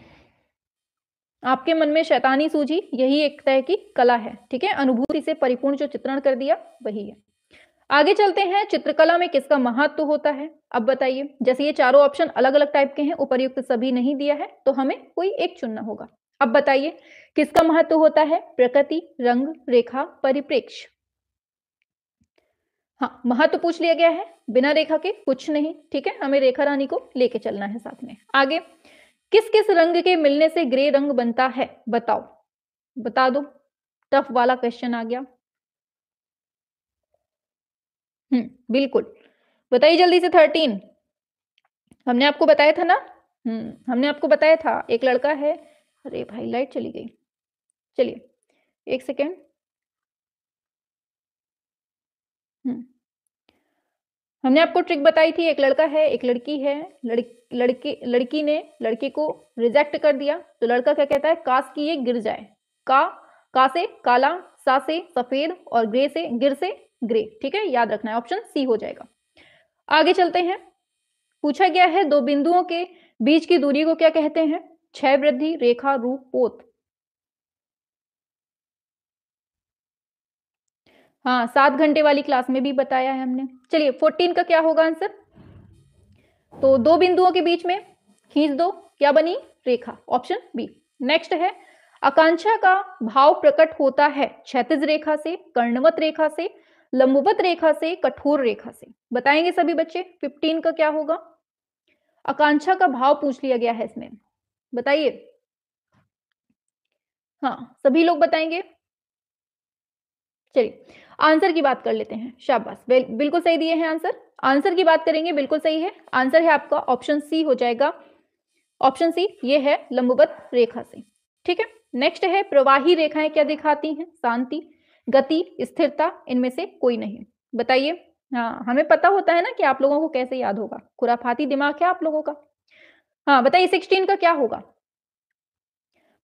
आपके मन में शैतानी सूझी यही एक तरह की कला है ठीक है अनुभूति से परिपूर्ण जो चित्रण कर दिया वही है आगे चलते हैं चित्रकला में किसका महत्व होता है अब बताइए जैसे ये चारों ऑप्शन अलग अलग टाइप के हैं उपरयुक्त सभी नहीं दिया है तो हमें कोई एक चुनना होगा अब बताइए किसका महत्व होता है प्रकृति रंग रेखा परिप्रेक्ष्य हाँ महत्व तो पूछ लिया गया है बिना रेखा के कुछ नहीं ठीक है हमें रेखा रानी को लेके चलना है साथ में आगे किस किस रंग के मिलने से ग्रे रंग बनता है बताओ बता दो टफ वाला क्वेश्चन आ गया हम्म बिल्कुल बताइए जल्दी से थर्टीन हमने आपको बताया था ना हम्म हमने आपको बताया था एक लड़का है अरे भाई लाइट चली गई चलिए एक सेकेंड हम्म हमने आपको ट्रिक बताई थी एक लड़का है एक लड़की है लड़की लड़की लड़की ने लड़के को रिजेक्ट कर दिया तो लड़का क्या कहता है काश की ये गिर जाए का का से काला सा से सफेद और ग्रे से गिर से ग्रे ठीक है याद रखना है ऑप्शन सी हो जाएगा आगे चलते हैं पूछा गया है दो बिंदुओं के बीच की दूरी को क्या कहते हैं छह वृद्धि रेखा रूप पोत हाँ सात घंटे वाली क्लास में भी बताया है हमने चलिए फोर्टीन का क्या होगा आंसर तो दो बिंदुओं के बीच में खींच दो क्या बनी रेखा ऑप्शन बी नेक्स्ट है आकांक्षा का भाव प्रकट होता है क्षेत्र रेखा से कर्णवत रेखा से लंबवत रेखा से कठोर रेखा से बताएंगे सभी बच्चे फिफ्टीन का क्या होगा आकांक्षा का भाव पूछ लिया गया है इसमें बताइए हाँ सभी लोग बताएंगे चलिए आंसर की बात कर लेते हैं शाबाश बिल्कुल सही दिए हैं आंसर आंसर की बात करेंगे बिल्कुल सही है आंसर है आपका ऑप्शन सी हो जाएगा ऑप्शन सी ये है लंबवत रेखा से ठीक है नेक्स्ट है प्रवाही रेखाएं क्या दिखाती हैं शांति गति स्थिरता इनमें से कोई नहीं बताइए हाँ हमें पता होता है ना कि आप लोगों को कैसे याद होगा खुराफाती दिमाग है आप लोगों का हाँ बताइए सिक्सटीन का क्या होगा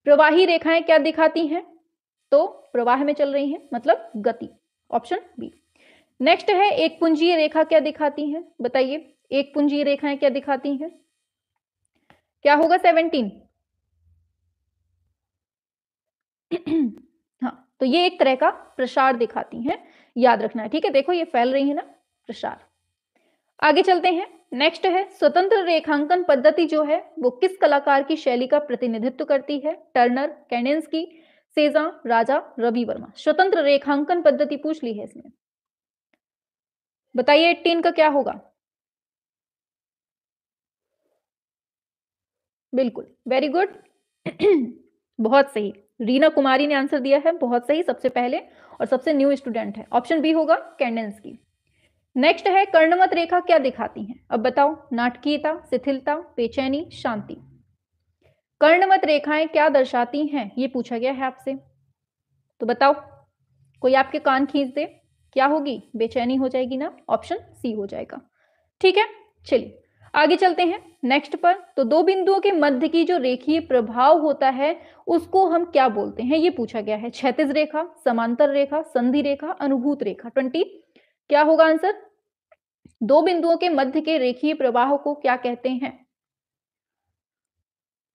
प्रवाही रेखाएं क्या दिखाती हैं तो प्रवाह में चल रही हैं मतलब गति ऑप्शन बी नेक्स्ट है एक पुंजीय रेखा क्या दिखाती है बताइए एक पुंजीय रेखाएं क्या दिखाती हैं क्या होगा सेवनटीन <clears throat> हाँ तो ये एक तरह का प्रसार दिखाती हैं याद रखना है ठीक है देखो ये फैल रही है ना प्रसार आगे चलते हैं नेक्स्ट है स्वतंत्र रेखांकन पद्धति जो है वो किस कलाकार की शैली का प्रतिनिधित्व करती है टर्नर कैडेंस की सेजा राजा रवि वर्मा स्वतंत्र रेखांकन पद्धति पूछ ली है इसमें बताइए एट्टीन का क्या होगा बिल्कुल वेरी गुड <clears throat> बहुत सही रीना कुमारी ने आंसर दिया है बहुत सही सबसे पहले और सबसे न्यू स्टूडेंट है ऑप्शन बी होगा कैंडेंस की नेक्स्ट है कर्णवत रेखा क्या दिखाती है अब बताओ नाटकीयता शिथिलता बेचैनी शांति कर्णवत रेखाएं क्या दर्शाती हैं ये पूछा गया है आपसे तो बताओ कोई आपके कान खींच दे क्या होगी बेचैनी हो जाएगी ना ऑप्शन सी हो जाएगा ठीक है चलिए आगे चलते हैं नेक्स्ट पर तो दो बिंदुओं के मध्य की जो रेखीय प्रभाव होता है उसको हम क्या बोलते हैं ये पूछा गया है क्षतिज रेखा समांतर रेखा संधि रेखा अनुभूत रेखा ट्वेंटी क्या होगा आंसर दो बिंदुओं के मध्य के रेखीय प्रवाह को क्या कहते हैं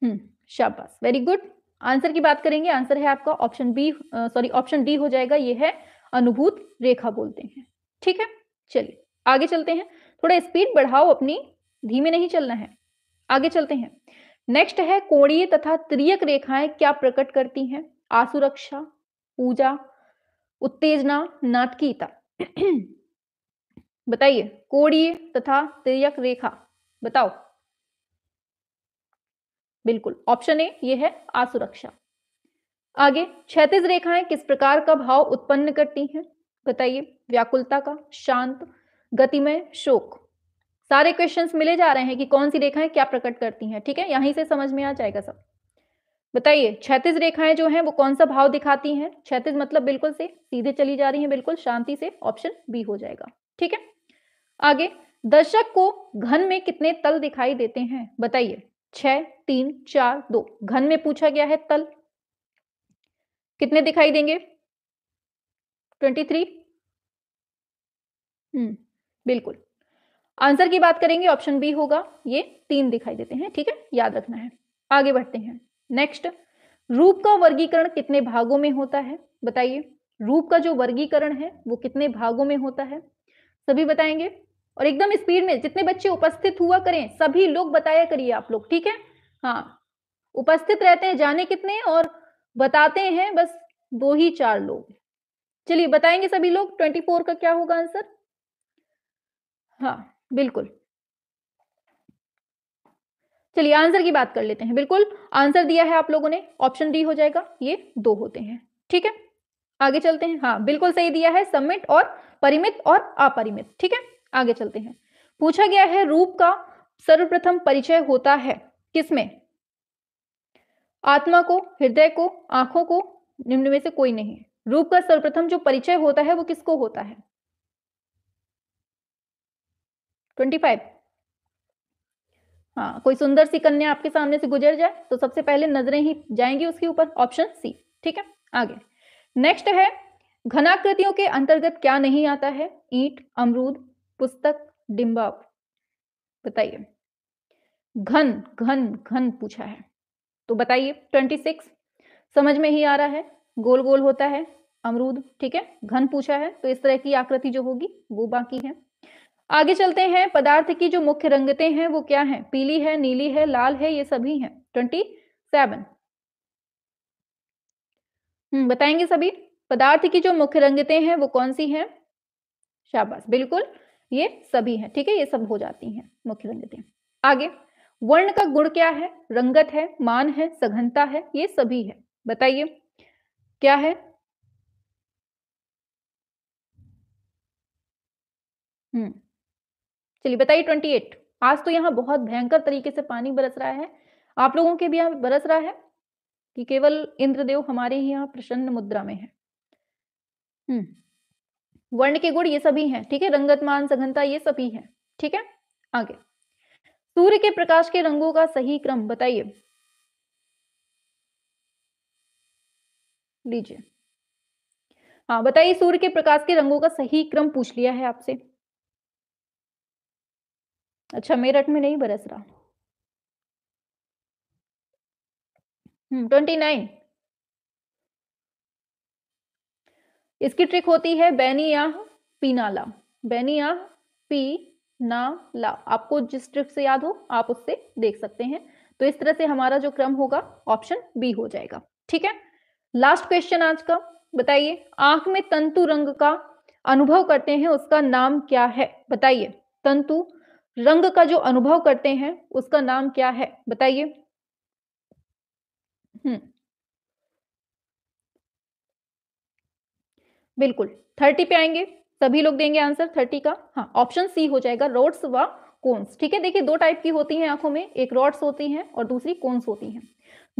हम्म शाबाश वेरी गुड आंसर की बात करेंगे आंसर है आपका option B sorry option D हो जाएगा ये है अनुभूत रेखा बोलते हैं ठीक है चलिए आगे चलते हैं थोड़ा स्पीड बढ़ाओ अपनी धीमे नहीं चलना है आगे चलते हैं नेक्स्ट है कोणीय तथा त्रियक रेखाएं क्या प्रकट करती हैं आसुरक्षा पूजा उत्तेजना नाटकीयता <clears throat> बताइए कोणीय तथा त्रियक रेखा बताओ बिल्कुल ऑप्शन ए ये है असुरक्षा आगे क्षेत्र रेखाएं किस प्रकार का भाव उत्पन्न करती हैं बताइए व्याकुलता का शांत गतिमय शोक सारे क्वेश्चंस मिले जा रहे हैं कि कौन सी रेखाएं क्या प्रकट करती हैं ठीक है यहीं से समझ में आ जाएगा सब बताइए क्षैतिज रेखाएं जो हैं वो कौन सा भाव दिखाती हैं क्षेत्र मतलब बिल्कुल से सीधे चली जा रही है बिल्कुल शांति से ऑप्शन बी हो जाएगा ठीक है आगे दर्शक को घन में कितने तल दिखाई देते हैं बताइए छ तीन चार दो घन में पूछा गया है तल कितने दिखाई देंगे ट्वेंटी थ्री हम्म बिल्कुल आंसर की बात करेंगे ऑप्शन बी होगा ये तीन दिखाई देते हैं ठीक है याद रखना है आगे बढ़ते हैं नेक्स्ट रूप का वर्गीकरण कितने भागों में होता है बताइए रूप का जो वर्गीकरण है वो कितने भागों में होता है सभी बताएंगे और एकदम स्पीड में जितने बच्चे उपस्थित हुआ करें सभी लोग बताया करिए आप लोग ठीक है हाँ उपस्थित रहते हैं जाने कितने और बताते हैं बस दो ही चार लोग चलिए बताएंगे सभी लोग ट्वेंटी फोर का क्या होगा आंसर हाँ बिल्कुल चलिए आंसर की बात कर लेते हैं बिल्कुल आंसर दिया है आप लोगों ने ऑप्शन डी हो जाएगा ये दो होते हैं ठीक है आगे चलते हैं हाँ बिल्कुल सही दिया है सबमिट और परिमित और अपरिमित ठीक है आगे चलते हैं पूछा गया है रूप का सर्वप्रथम परिचय होता है किसमें आत्मा को हृदय को आंखों को निम्न में से कोई नहीं रूप का सर्वप्रथम जो परिचय होता है वो किसको होता है ट्वेंटी फाइव हाँ कोई सुंदर सी कन्या आपके सामने से गुजर जाए तो सबसे पहले नजरें ही जाएंगी उसके ऊपर ऑप्शन सी ठीक है आगे नेक्स्ट है घनाकृतियों के अंतर्गत क्या नहीं आता है ईट अमरूद पुस्तक डिम्बाव बताइए घन घन घन पूछा है तो बताइए ट्वेंटी सिक्स समझ में ही आ रहा है गोल गोल होता है अमरूद ठीक है घन पूछा है तो इस तरह की आकृति जो होगी वो बाकी है आगे चलते हैं पदार्थ की जो मुख्य रंगते हैं वो क्या है पीली है नीली है लाल है ये सभी हैं ट्वेंटी हम्म, सेवन बताएंगे सभी पदार्थ की जो मुख्य रंगते हैं वो कौन सी है शाबाश बिल्कुल ये सभी हैं ठीक है ये सब हो जाती हैं मुख्य रंगतें आगे वर्ण का गुण क्या है रंगत है मान है सघनता है ये सभी है बताइए क्या है हम्म चलिए बताइए ट्वेंटी एट आज तो यहाँ बहुत भयंकर तरीके से पानी बरस रहा है आप लोगों के भी यहाँ बरस रहा है कि केवल इंद्रदेव हमारे ही यहाँ प्रसन्न मुद्रा में है हम्म वर्ण के गुण ये सभी हैं ठीक है रंगत मान सघनता ये सभी है ठीक है आगे सूर्य के प्रकाश के रंगों का सही क्रम बताइए लीजिए हाँ बताइए सूर्य के प्रकाश के रंगों का सही क्रम पूछ लिया है आपसे अच्छा मेरठ में नहीं बरस रहा ट्वेंटी हम्म, नाइन इसकी ट्रिक होती है बैनिया पीनाला बैनिया पी ना ला आपको जिस ट्रिक से याद हो आप उससे देख सकते हैं तो इस तरह से हमारा जो क्रम होगा ऑप्शन बी हो जाएगा ठीक है लास्ट क्वेश्चन आज का बताइए आंख में तंतु रंग का अनुभव करते हैं उसका नाम क्या है बताइए तंतु रंग का जो अनुभव करते हैं उसका नाम क्या है बताइए हम्म बिल्कुल थर्टी पे आएंगे सभी लोग देंगे आंसर थर्टी का हाँ ऑप्शन सी हो जाएगा रोड्स व कोन्स ठीक है देखिए दो टाइप की होती हैं आंखों में एक रॉड्स होती हैं और दूसरी कोन्स होती हैं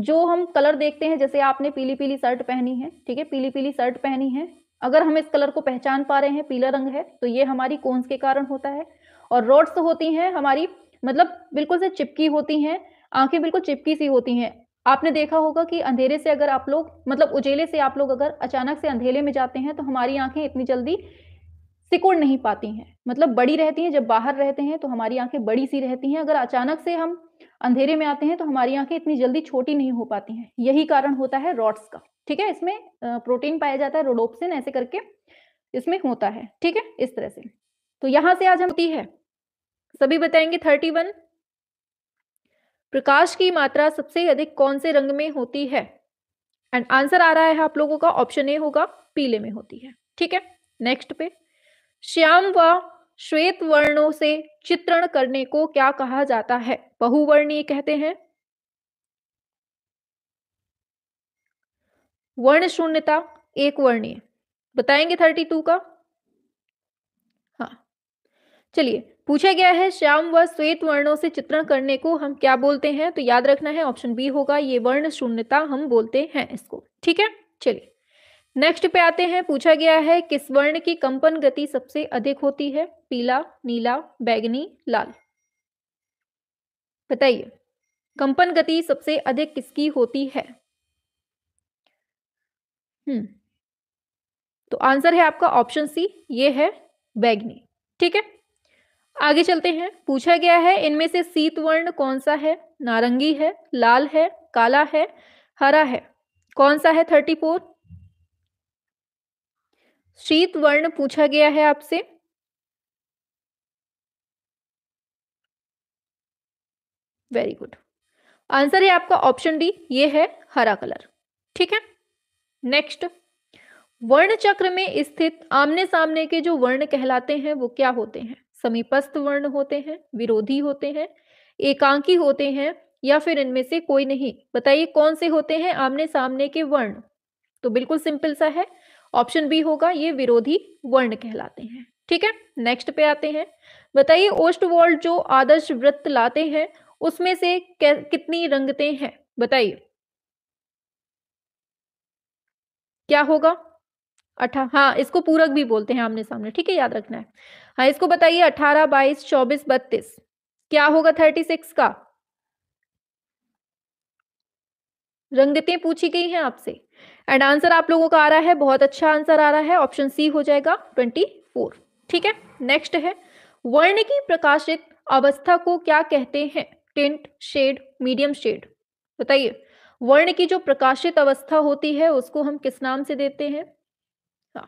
जो हम कलर देखते हैं जैसे आपने पीली पीली शर्ट पहनी है ठीक है पीली पीली शर्ट पहनी है अगर हम इस कलर को पहचान पा रहे हैं पीला रंग है तो ये हमारी कोन्स के कारण होता है और रोड्स होती हैं हमारी मतलब बिल्कुल से चिपकी होती हैं आंखें बिल्कुल चिपकी सी होती हैं आपने देखा होगा कि अंधेरे से अगर आप लोग मतलब उजेले से आप लोग अगर अचानक से अंधेरे में जाते हैं तो हमारी आंखें इतनी जल्दी सिकुड़ नहीं पाती हैं मतलब बड़ी रहती हैं जब बाहर रहते हैं तो हमारी आंखें बड़ी सी रहती हैं अगर अचानक से हम अंधेरे में आते हैं तो हमारी आंखें इतनी जल्दी छोटी नहीं हो पाती हैं यही कारण होता है रॉट्स का ठीक है इसमें प्रोटीन पाया जाता है रोडोप्सिन ऐसे करके इसमें होता है ठीक है इस तरह से तो यहां से आज हम होती है सभी बताएंगे थर्टी वन प्रकाश की मात्रा सबसे अधिक कौन से रंग में होती है एंड आंसर आ रहा है आप लोगों का ऑप्शन ए होगा पीले में होती है ठीक है नेक्स्ट पे श्याम व श्वेत वर्णों से चित्रण करने को क्या कहा जाता है बहुवर्णीय कहते हैं वर्ण शून्यता एक वर्णीय बताएंगे थर्टी टू का हाँ चलिए पूछा गया है श्याम व श्वेत वर्णों से चित्रण करने को हम क्या बोलते हैं तो याद रखना है ऑप्शन बी होगा ये वर्ण शून्यता हम बोलते हैं इसको ठीक है चलिए नेक्स्ट पे आते हैं पूछा गया है किस वर्ण की कंपन गति सबसे अधिक होती है पीला नीला बैगनी लाल बताइए कंपन गति सबसे अधिक किसकी होती है हम्म तो आंसर है आपका ऑप्शन सी ये है बैगनी ठीक है आगे चलते हैं पूछा गया है इनमें से शीत वर्ण कौन सा है नारंगी है लाल है काला है हरा है कौन सा है थर्टी फोर शीत वर्ण पूछा गया है आपसे वेरी गुड आंसर है आपका ऑप्शन डी ये है हरा कलर ठीक है नेक्स्ट वर्ण चक्र में स्थित आमने सामने के जो वर्ण कहलाते हैं वो क्या होते हैं समीपस्थ वर्ण होते हैं विरोधी होते हैं एकांकी होते हैं या फिर इनमें से कोई नहीं बताइए कौन से होते हैं आमने सामने के वर्ण तो बिल्कुल सिंपल सा है ऑप्शन बी होगा ये विरोधी वर्ण कहलाते हैं ठीक है नेक्स्ट पे आते हैं बताइए ओस्ट वर्ल्ड जो आदर्श वृत्त लाते हैं उसमें से कितनी रंगते हैं बताइए क्या होगा अठा हाँ इसको पूरक भी बोलते हैं आमने सामने ठीक है याद रखना है हाँ इसको बताइए अठारह बाईस चौबीस बत्तीस क्या होगा थर्टी सिक्स का रंगतें पूछी गई हैं आपसे एंड आंसर आप लोगों का आ रहा है बहुत अच्छा आंसर आ रहा है ऑप्शन सी हो जाएगा ट्वेंटी फोर ठीक है नेक्स्ट है वर्ण की प्रकाशित अवस्था को क्या कहते हैं टिंट शेड मीडियम शेड बताइए वर्ण की जो प्रकाशित अवस्था होती है उसको हम किस नाम से देते हैं हाँ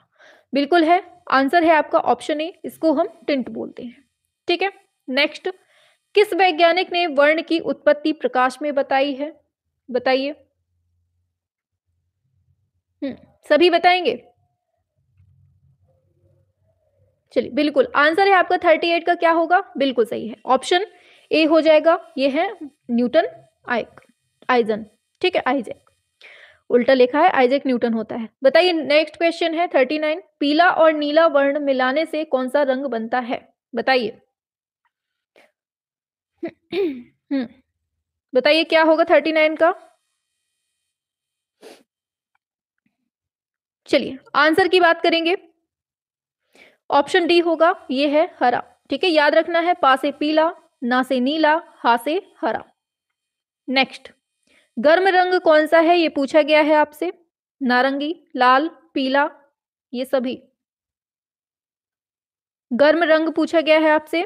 बिल्कुल है आंसर है आपका ऑप्शन ए इसको हम टिंट बोलते हैं ठीक है नेक्स्ट किस वैज्ञानिक ने वर्ण की उत्पत्ति प्रकाश में बताई है बताइए हम्म, सभी बताएंगे चलिए बिल्कुल आंसर है आपका थर्टी एट का क्या होगा बिल्कुल सही है ऑप्शन ए हो जाएगा ये है न्यूटन आइक आइजन ठीक है आइजन उल्टा लिखा है आइजेक न्यूटन होता है बताइए नेक्स्ट क्वेश्चन है थर्टी नाइन पीला और नीला वर्ण मिलाने से कौन सा रंग बनता है बताइए बताइए क्या होगा थर्टी नाइन का चलिए आंसर की बात करेंगे ऑप्शन डी होगा ये है हरा ठीक है याद रखना है पा से पीला ना से नीला हा से हरा नेक्स्ट गर्म रंग कौन सा है ये पूछा गया है आपसे नारंगी लाल पीला ये सभी गर्म रंग पूछा गया है आपसे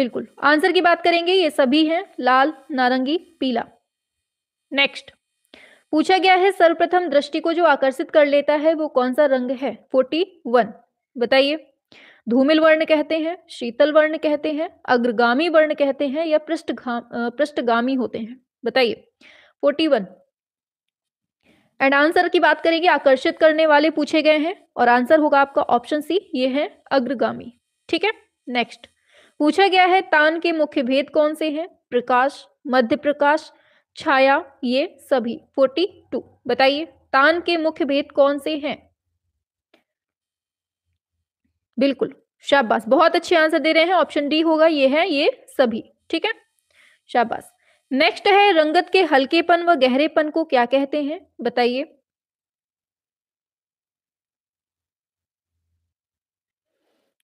बिल्कुल आंसर की बात करेंगे ये सभी हैं लाल नारंगी पीला नेक्स्ट पूछा गया है सर्वप्रथम दृष्टि को जो आकर्षित कर लेता है वो कौन सा रंग है फोर्टी वन बताइए धूमिल वर्ण कहते हैं शीतल वर्ण कहते हैं अग्रगामी वर्ण कहते हैं या पृष्ठ पृष्ठगामी होते हैं बताइए फोर्टी वन एंड आंसर की बात करेंगे आकर्षित करने वाले पूछे गए हैं और आंसर होगा आपका ऑप्शन सी ये है अग्रगामी ठीक है नेक्स्ट पूछा गया है तान के मुख्य भेद कौन से हैं प्रकाश मध्य प्रकाश छाया ये सभी फोर्टी टू बताइए तान के मुख्य भेद कौन से हैं बिल्कुल शाबाश बहुत अच्छे आंसर दे रहे हैं ऑप्शन डी होगा ये है ये सभी ठीक है शाबाश नेक्स्ट है रंगत के हल्केपन व गहरेपन को क्या कहते हैं बताइए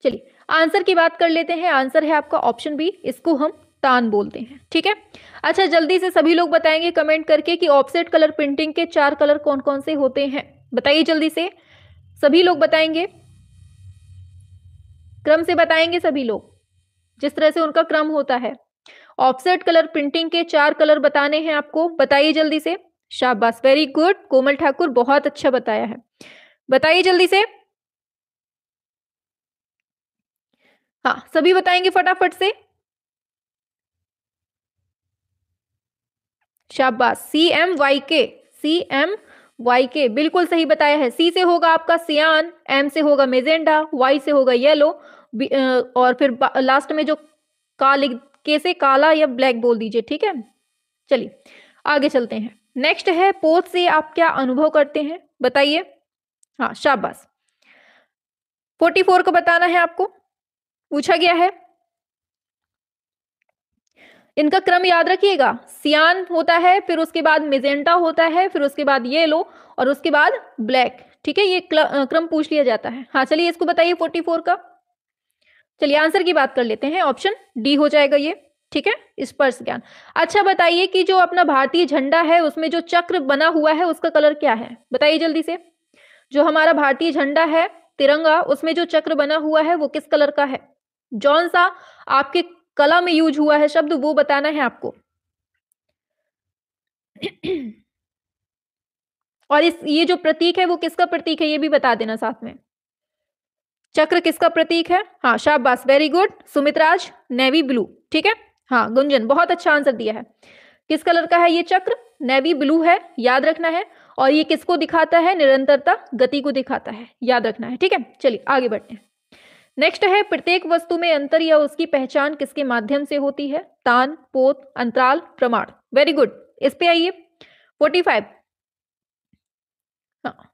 चलिए आंसर की बात कर लेते हैं आंसर है आपका ऑप्शन बी इसको हम तान बोलते हैं ठीक है अच्छा जल्दी से सभी लोग बताएंगे कमेंट करके कि ऑफसेट कलर प्रिंटिंग के चार कलर कौन कौन से होते हैं बताइए जल्दी से सभी लोग बताएंगे क्रम से बताएंगे सभी लोग जिस तरह से उनका क्रम होता है ऑफसेट कलर प्रिंटिंग के चार कलर बताने हैं आपको बताइए जल्दी से शाबाश वेरी गुड कोमल ठाकुर बहुत अच्छा बताया है बताइए जल्दी से हाँ सभी बताएंगे फटाफट से शाबाश सी एम वाई के सी एम वाई के बिल्कुल सही बताया है सी से होगा आपका सियान एम से होगा मेजेंडा वाई से होगा येलो और फिर लास्ट में जो का लिख कैसे काला या ब्लैक बोल दीजिए ठीक है चलिए आगे चलते हैं नेक्स्ट है पोत से आप क्या अनुभव करते हैं बताइए हाँ शाबाश फोर्टी फोर को बताना है आपको पूछा गया है इनका क्रम याद रखिएगा सियान होता है फिर उसके बाद मेजेंटा होता है फिर उसके बाद येलो और उसके बाद ब्लैक ठीक है ये क्रम पूछ लिया जाता है हाँ चलिए इसको बताइए फोर्टी फोर का चलिए आंसर की बात कर लेते हैं ऑप्शन डी हो जाएगा ये ठीक है स्पर्श ज्ञान अच्छा बताइए कि जो अपना भारतीय झंडा है उसमें जो चक्र बना हुआ है उसका कलर क्या है बताइए जल्दी से जो हमारा भारतीय झंडा है तिरंगा उसमें जो चक्र बना हुआ है वो किस कलर का है जौन सा आपके कला में यूज हुआ है शब्द वो बताना है आपको और इस ये जो प्रतीक है वो किसका प्रतीक है ये भी बता देना साथ में चक्र किसका प्रतीक है हाँ शाबाश वेरी गुड सुमित्राज नेवी ब्लू ठीक है हाँ गुंजन बहुत अच्छा आंसर दिया है किस कलर का है ये चक्र नेवी ब्लू है याद रखना है और ये किसको दिखाता है निरंतरता गति को दिखाता है याद रखना है ठीक है चलिए आगे बढ़ते हैं नेक्स्ट है प्रत्येक वस्तु में अंतर या उसकी पहचान किसके माध्यम से होती है तान पोत अंतराल प्रमाण वेरी गुड इस पे आइए फोर्टी फाइव हाँ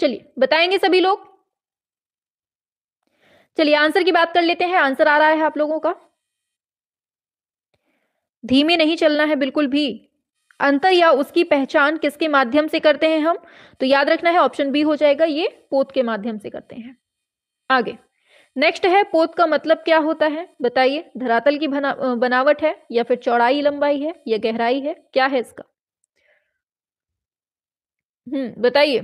चलिए बताएंगे सभी लोग चलिए आंसर की बात कर लेते हैं आंसर आ रहा है आप लोगों का धीमे नहीं चलना है बिल्कुल भी अंतर या उसकी पहचान किसके माध्यम से करते हैं हम तो याद रखना है ऑप्शन बी हो जाएगा ये पोत के माध्यम से करते हैं आगे नेक्स्ट है पोत का मतलब क्या होता है बताइए धरातल की बना, बनावट है या फिर चौड़ाई लंबाई है या गहराई है क्या है इसका हम्म बताइए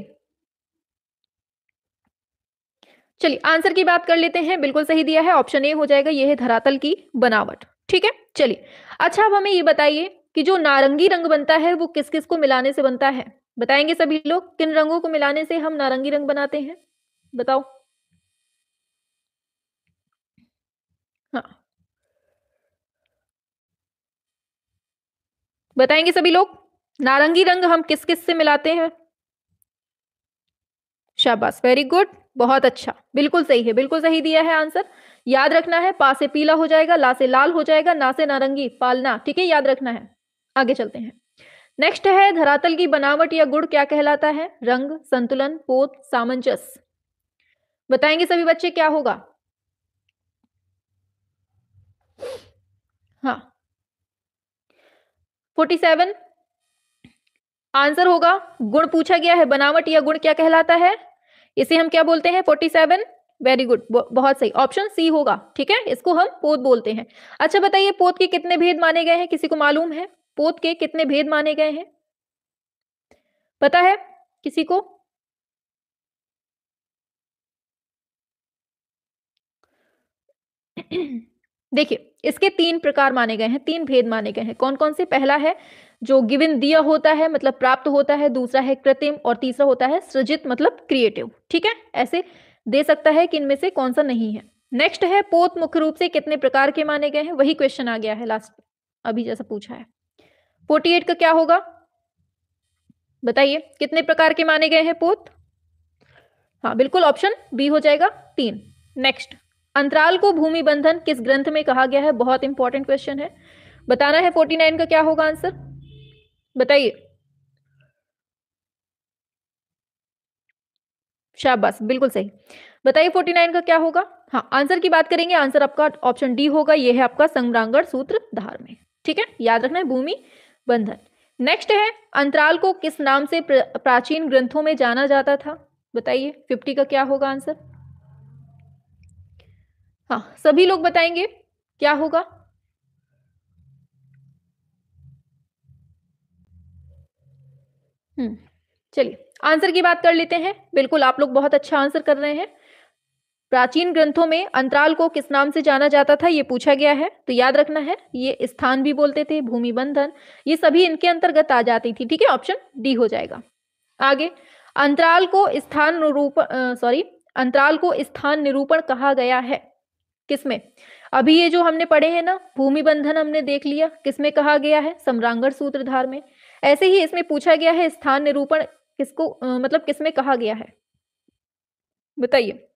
चलिए आंसर की बात कर लेते हैं बिल्कुल सही दिया है ऑप्शन ए हो जाएगा यह है धरातल की बनावट ठीक है चलिए अच्छा अब हमें ये बताइए कि जो नारंगी रंग बनता है वो किस किस को मिलाने से बनता है बताएंगे सभी लोग किन रंगों को मिलाने से हम नारंगी रंग बनाते हैं बताओ हाँ बताएंगे सभी लोग नारंगी रंग हम किस किस से मिलाते हैं शाबाश वेरी गुड बहुत अच्छा बिल्कुल सही है बिल्कुल सही दिया है आंसर याद रखना है पा से पीला हो जाएगा ला से लाल हो जाएगा ना से नारंगी पालना ठीक है याद रखना है आगे चलते हैं नेक्स्ट है धरातल की बनावट या गुड़ क्या कहलाता है रंग संतुलन पोत सामंजस बताएंगे सभी बच्चे क्या होगा हाँ फोर्टी सेवन आंसर होगा गुण पूछा गया है बनावट या गुण क्या कहलाता है इसे हम क्या बोलते हैं फोर्टी सेवन वेरी गुड बहुत सही ऑप्शन सी होगा ठीक है इसको हम पोत बोलते हैं अच्छा बताइए पोत के कितने भेद माने गए हैं किसी को मालूम है पोत के कितने भेद माने गए हैं पता है किसी को <clears throat> देखिए इसके तीन प्रकार माने गए हैं तीन भेद माने गए हैं कौन कौन से पहला है जो गिवन दिया होता है मतलब प्राप्त होता है दूसरा है कृत्रिम और तीसरा होता है सृजित मतलब क्रिएटिव ठीक है ऐसे दे सकता है कि इनमें से कौन सा नहीं है नेक्स्ट है पोत मुख्य रूप से कितने प्रकार के माने गए हैं वही क्वेश्चन आ गया है लास्ट अभी जैसा पूछा है फोर्टी एट का क्या होगा बताइए कितने प्रकार के माने गए हैं पोत हाँ बिल्कुल ऑप्शन बी हो जाएगा तीन नेक्स्ट अंतराल को भूमि बंधन किस ग्रंथ में कहा गया है बहुत इंपॉर्टेंट क्वेश्चन है बताना है फोर्टी नाइन का क्या होगा आंसर बताइए शाबाश बिल्कुल सही बताइए 49 का क्या होगा हाँ आंसर की बात करेंगे आंसर आपका ऑप्शन डी होगा ये है आपका संग्रांगण सूत्र धार में ठीक है याद रखना है भूमि बंधन नेक्स्ट है अंतराल को किस नाम से प्राचीन ग्रंथों में जाना जाता था बताइए फिफ्टी का क्या होगा आंसर हाँ सभी लोग बताएंगे क्या होगा हम्म, चलिए आंसर की बात कर लेते हैं बिल्कुल आप लोग बहुत अच्छा आंसर कर रहे हैं प्राचीन ग्रंथों में अंतराल को किस नाम से जाना जाता था ये पूछा गया है तो याद रखना है ये स्थान भी बोलते थे भूमि बंधन ये सभी इनके अंतर्गत आ जाती थी ठीक है ऑप्शन डी हो जाएगा आगे अंतराल को स्थान रूप सॉरी अंतराल को स्थान निरूपण कहा गया है किसमें अभी ये जो हमने पढ़े हैं ना भूमि बंधन हमने देख लिया किसमें कहा गया है सम्रांगण सूत्रधार में ऐसे ही इसमें पूछा गया है स्थान निरूपण किसको मतलब किसमें कहा गया है बताइए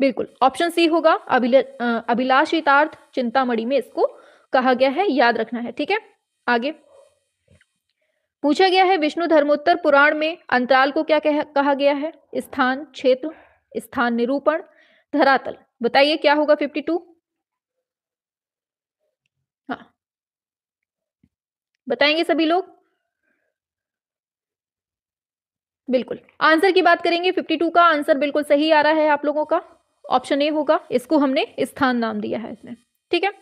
बिल्कुल ऑप्शन सी होगा अभिलाषितार्थ चिंतामणि में इसको कहा गया है याद रखना है ठीक है आगे पूछा गया है विष्णु धर्मोत्तर पुराण में अंतराल को क्या कह, कहा गया है स्थान क्षेत्र स्थान निरूपण धरातल बताइए क्या होगा 52 बताएंगे सभी लोग बिल्कुल आंसर की बात करेंगे 52 का आंसर बिल्कुल सही आ रहा है आप लोगों का ऑप्शन ए होगा इसको हमने स्थान नाम दिया है इसने ठीक है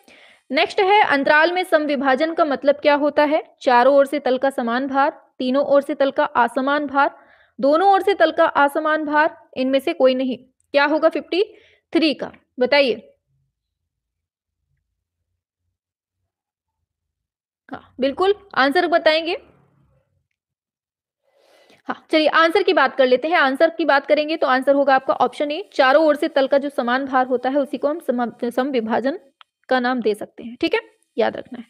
नेक्स्ट है अंतराल में समविभाजन का मतलब क्या होता है चारों ओर से तल का समान भार तीनों ओर से तल का असमान भार दोनों ओर से तल का असमान भार इनमें से कोई नहीं क्या होगा फिफ्टी थ्री का बताइए हाँ बिल्कुल आंसर बताएंगे हाँ चलिए आंसर की बात कर लेते हैं आंसर की बात करेंगे तो आंसर होगा आपका ऑप्शन ए चारों ओर से तल का जो समान भार होता है उसी को हम सम विभाजन का नाम दे सकते हैं ठीक है याद रखना है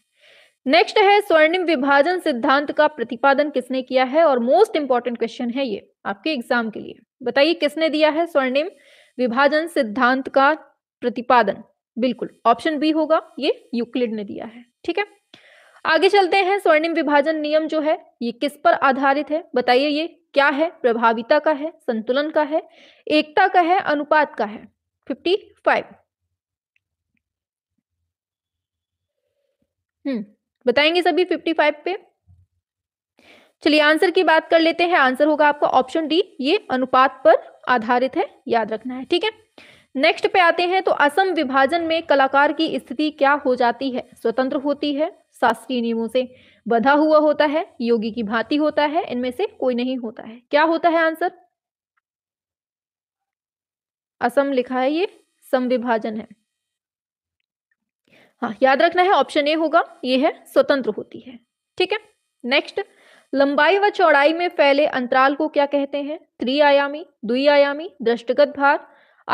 नेक्स्ट है स्वर्णिम विभाजन सिद्धांत का प्रतिपादन किसने किया है और मोस्ट इंपॉर्टेंट क्वेश्चन है ये आपके एग्जाम के लिए बताइए किसने दिया है स्वर्णिम विभाजन सिद्धांत का प्रतिपादन बिल्कुल ऑप्शन बी होगा ये यूक्लिड ने दिया है ठीक है आगे चलते हैं स्वर्णिम विभाजन नियम जो है ये किस पर आधारित है बताइए ये क्या है प्रभाविता का है संतुलन का है एकता का है अनुपात का है फिफ्टी फाइव हम्म बताएंगे सभी फिफ्टी फाइव पे चलिए आंसर की बात कर लेते हैं आंसर होगा आपका ऑप्शन डी ये अनुपात पर आधारित है याद रखना है ठीक है नेक्स्ट पे आते हैं तो असम विभाजन में कलाकार की स्थिति क्या हो जाती है स्वतंत्र होती है शास्त्रीय नियमों से बधा हुआ होता है योगी की भांति होता है इनमें से कोई नहीं होता है क्या होता है आंसर असम लिखा है ये संविभाजन है हाँ याद रखना है ऑप्शन ए होगा ये है स्वतंत्र होती है ठीक है नेक्स्ट लंबाई व चौड़ाई में फैले अंतराल को क्या कहते हैं त्रिआयामी आयामी दृष्टगत भार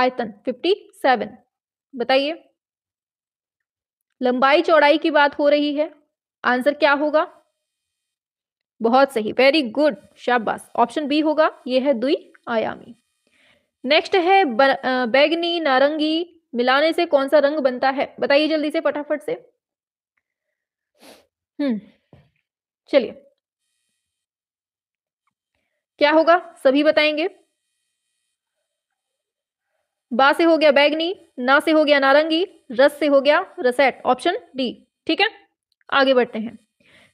आयतन 57 बताइए लंबाई चौड़ाई की बात हो रही है आंसर क्या होगा बहुत सही वेरी गुड शाबाश ऑप्शन बी होगा यह है दुई आयामी नेक्स्ट है बैगनी नारंगी मिलाने से कौन सा रंग बनता है बताइए जल्दी से फटाफट से हम्म चलिए क्या होगा सभी बताएंगे बा से हो गया बैगनी ना से हो गया नारंगी रस से हो गया रसेट ऑप्शन डी ठीक है आगे बढ़ते हैं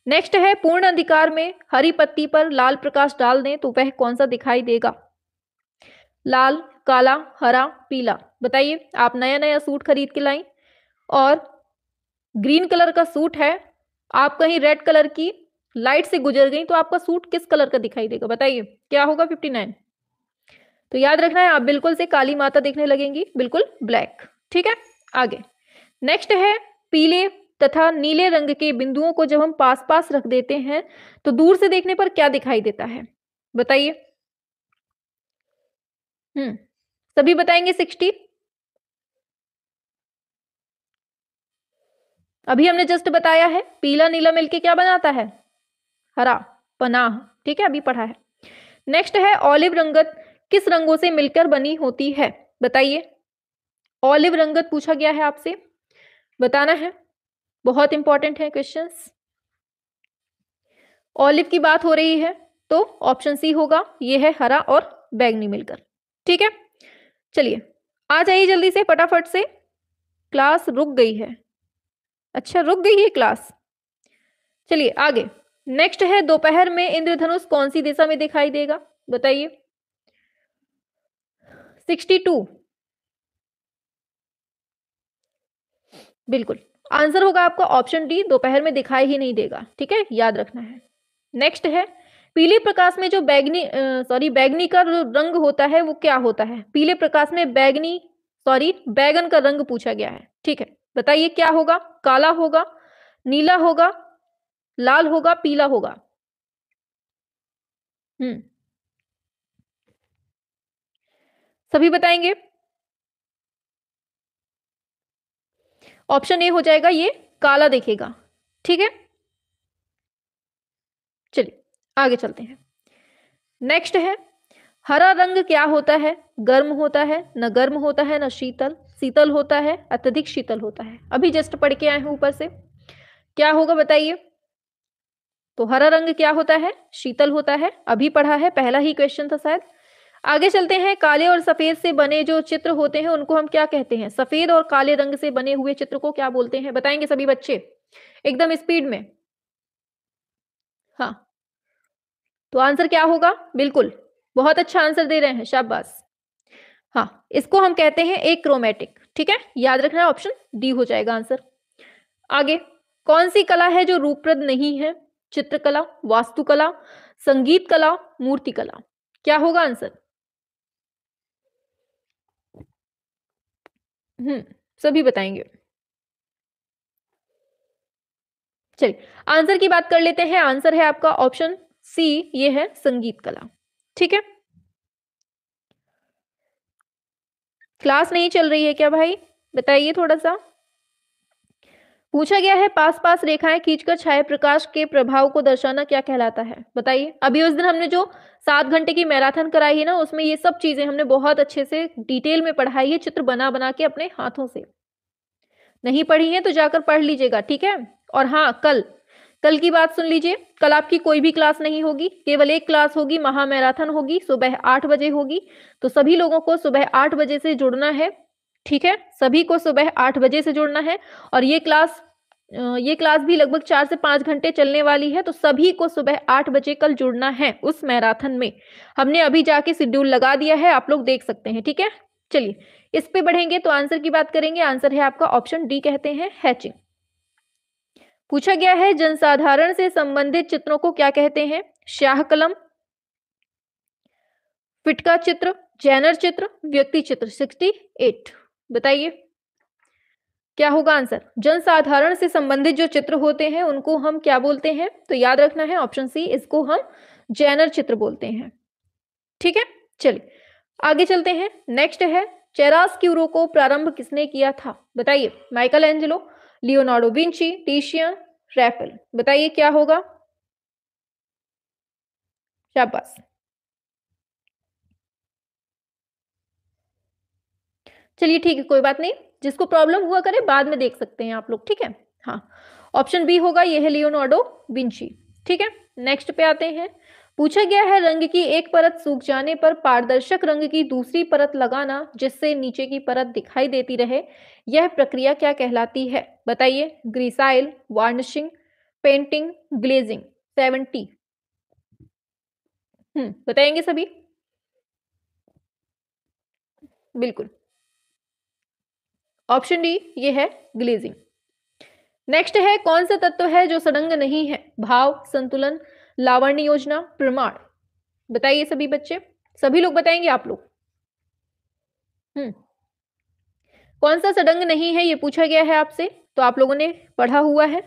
नेक्स्ट है पूर्ण अधिकार में हरी पत्ती पर लाल प्रकाश डाल दें तो वह कौन सा दिखाई देगा लाल काला हरा पीला बताइए आप नया नया सूट खरीद के लाए और ग्रीन कलर का सूट है आप कहीं रेड कलर की लाइट से गुजर गई तो आपका सूट किस कलर का दिखाई देगा बताइए क्या होगा फिफ्टी नाइन तो याद रखना है आप बिल्कुल से काली माता देखने लगेंगी बिल्कुल ब्लैक ठीक है आगे नेक्स्ट है पीले तथा नीले रंग के बिंदुओं को जब हम पास पास रख देते हैं तो दूर से देखने पर क्या दिखाई देता है बताइए हम्म सभी बताएंगे सिक्सटी अभी हमने जस्ट बताया है पीला नीला मिलके क्या बनाता है हरा पनाह ठीक है अभी पढ़ा है नेक्स्ट है ऑलिव रंगत किस रंगों से मिलकर बनी होती है बताइए ऑलिव रंगत पूछा गया है आपसे बताना है बहुत इंपॉर्टेंट है क्वेश्चन ऑलिव की बात हो रही है तो ऑप्शन सी होगा ये है हरा और बैगनी मिलकर ठीक है चलिए आ जाइए जल्दी से फटाफट से क्लास रुक गई है अच्छा रुक गई है क्लास चलिए आगे नेक्स्ट है दोपहर में इंद्रधनुष कौन सी दिशा में दिखाई देगा बताइए सिक्सटी टू बिल्कुल आंसर होगा आपका ऑप्शन डी दोपहर में दिखाई ही नहीं देगा ठीक है याद रखना है नेक्स्ट है पीले प्रकाश में जो बैगनी सॉरी बैगनी का रंग होता है वो क्या होता है पीले प्रकाश में बैगनी सॉरी बैगन का रंग पूछा गया है ठीक है बताइए क्या होगा काला होगा नीला होगा लाल होगा पीला होगा हम्म सभी बताएंगे ऑप्शन ए हो जाएगा ये काला देखेगा ठीक है चलिए आगे चलते हैं नेक्स्ट है हरा रंग क्या होता है गर्म होता है न गर्म होता है न शीतल शीतल होता है अत्यधिक शीतल होता है अभी जस्ट पढ़ के आए हैं ऊपर से क्या होगा बताइए तो हरा रंग क्या होता है शीतल होता है अभी पढ़ा है पहला ही क्वेश्चन था शायद आगे चलते हैं काले और सफेद से बने जो चित्र होते हैं उनको हम क्या कहते हैं सफेद और काले रंग से बने हुए चित्र को क्या बोलते हैं बताएंगे सभी बच्चे एकदम स्पीड में हाँ तो आंसर क्या होगा बिल्कुल बहुत अच्छा आंसर दे रहे हैं शाबाश हाँ इसको हम कहते हैं एक क्रोमेटिक ठीक है याद रखना ऑप्शन डी हो जाएगा आंसर आगे कौन सी कला है जो रूपप्रद नहीं है चित्रकला वास्तुकला संगीत कला मूर्ति कला क्या होगा आंसर हम्म, सभी बताएंगे चलिए, आंसर की बात कर लेते हैं, आंसर है आपका ऑप्शन सी ये है संगीत कला, ठीक है? क्लास नहीं चल रही है क्या भाई? बताइए थोड़ा-सा। पूछा गया है पास पास रेखाएं खींचकर छाया प्रकाश के प्रभाव को दर्शाना क्या कहलाता है बताइए अभी उस दिन हमने जो सात घंटे की मैराथन कराई है ना उसमें ये सब चीजें हमने बहुत अच्छे से डिटेल में पढ़ाई है चित्र बना बना के अपने हाथों से नहीं पढ़ी है तो जाकर पढ़ लीजिएगा ठीक है और हाँ कल कल की बात सुन लीजिए कल आपकी कोई भी क्लास नहीं होगी केवल एक क्लास होगी महामैराथन होगी सुबह आठ बजे होगी तो सभी लोगों को सुबह आठ बजे से जुड़ना है ठीक है सभी को सुबह आठ बजे से जुड़ना है और ये क्लास ये क्लास भी लगभग चार से पांच घंटे चलने वाली है तो सभी को सुबह आठ बजे कल जुड़ना है उस मैराथन में हमने अभी जाके शेड्यूल लगा दिया है आप लोग देख सकते हैं ठीक है चलिए इस पे बढ़ेंगे तो आंसर की बात करेंगे आंसर है आपका ऑप्शन डी कहते हैं हैचिंग पूछा गया है जनसाधारण से संबंधित चित्रों को क्या कहते हैं श्याह कलम फिटका चित्र जैनर चित्र व्यक्ति चित्र सिक्सटी बताइए क्या होगा आंसर जनसाधारण से संबंधित जो चित्र होते हैं उनको हम क्या बोलते हैं तो याद रखना है ऑप्शन सी इसको हम जैनर चित्र बोलते हैं ठीक है चलिए आगे चलते हैं नेक्स्ट है चेरास क्यूरो को प्रारंभ किसने किया था बताइए Michelangelo Leonardo Vinci Titian Raphael बताइए क्या होगा शाबाश चलिए ठीक है कोई बात नहीं जिसको प्रॉब्लम हुआ करे बाद में देख सकते हैं आप लोग ठीक है हाँ ऑप्शन बी होगा यह है लियोनार्डो विंची ठीक है नेक्स्ट पे आते हैं पूछा गया है रंग की एक परत सूख जाने पर पारदर्शक रंग की दूसरी परत लगाना जिससे नीचे की परत दिखाई देती रहे यह प्रक्रिया क्या कहलाती है बताइए grisaille varnishing painting glazing seventy hmm बताएंगे सभी बिल्कुल ऑप्शन डी ये है ग्लेजिंग नेक्स्ट है कौन सा तत्व है जो सडंग नहीं है भाव संतुलन लावण्य योजना प्रमाण बताइए सभी बच्चे सभी लोग बताएंगे आप लोग हम्म कौन सा सडंग नहीं है ये पूछा गया है आपसे तो आप लोगों ने पढ़ा हुआ है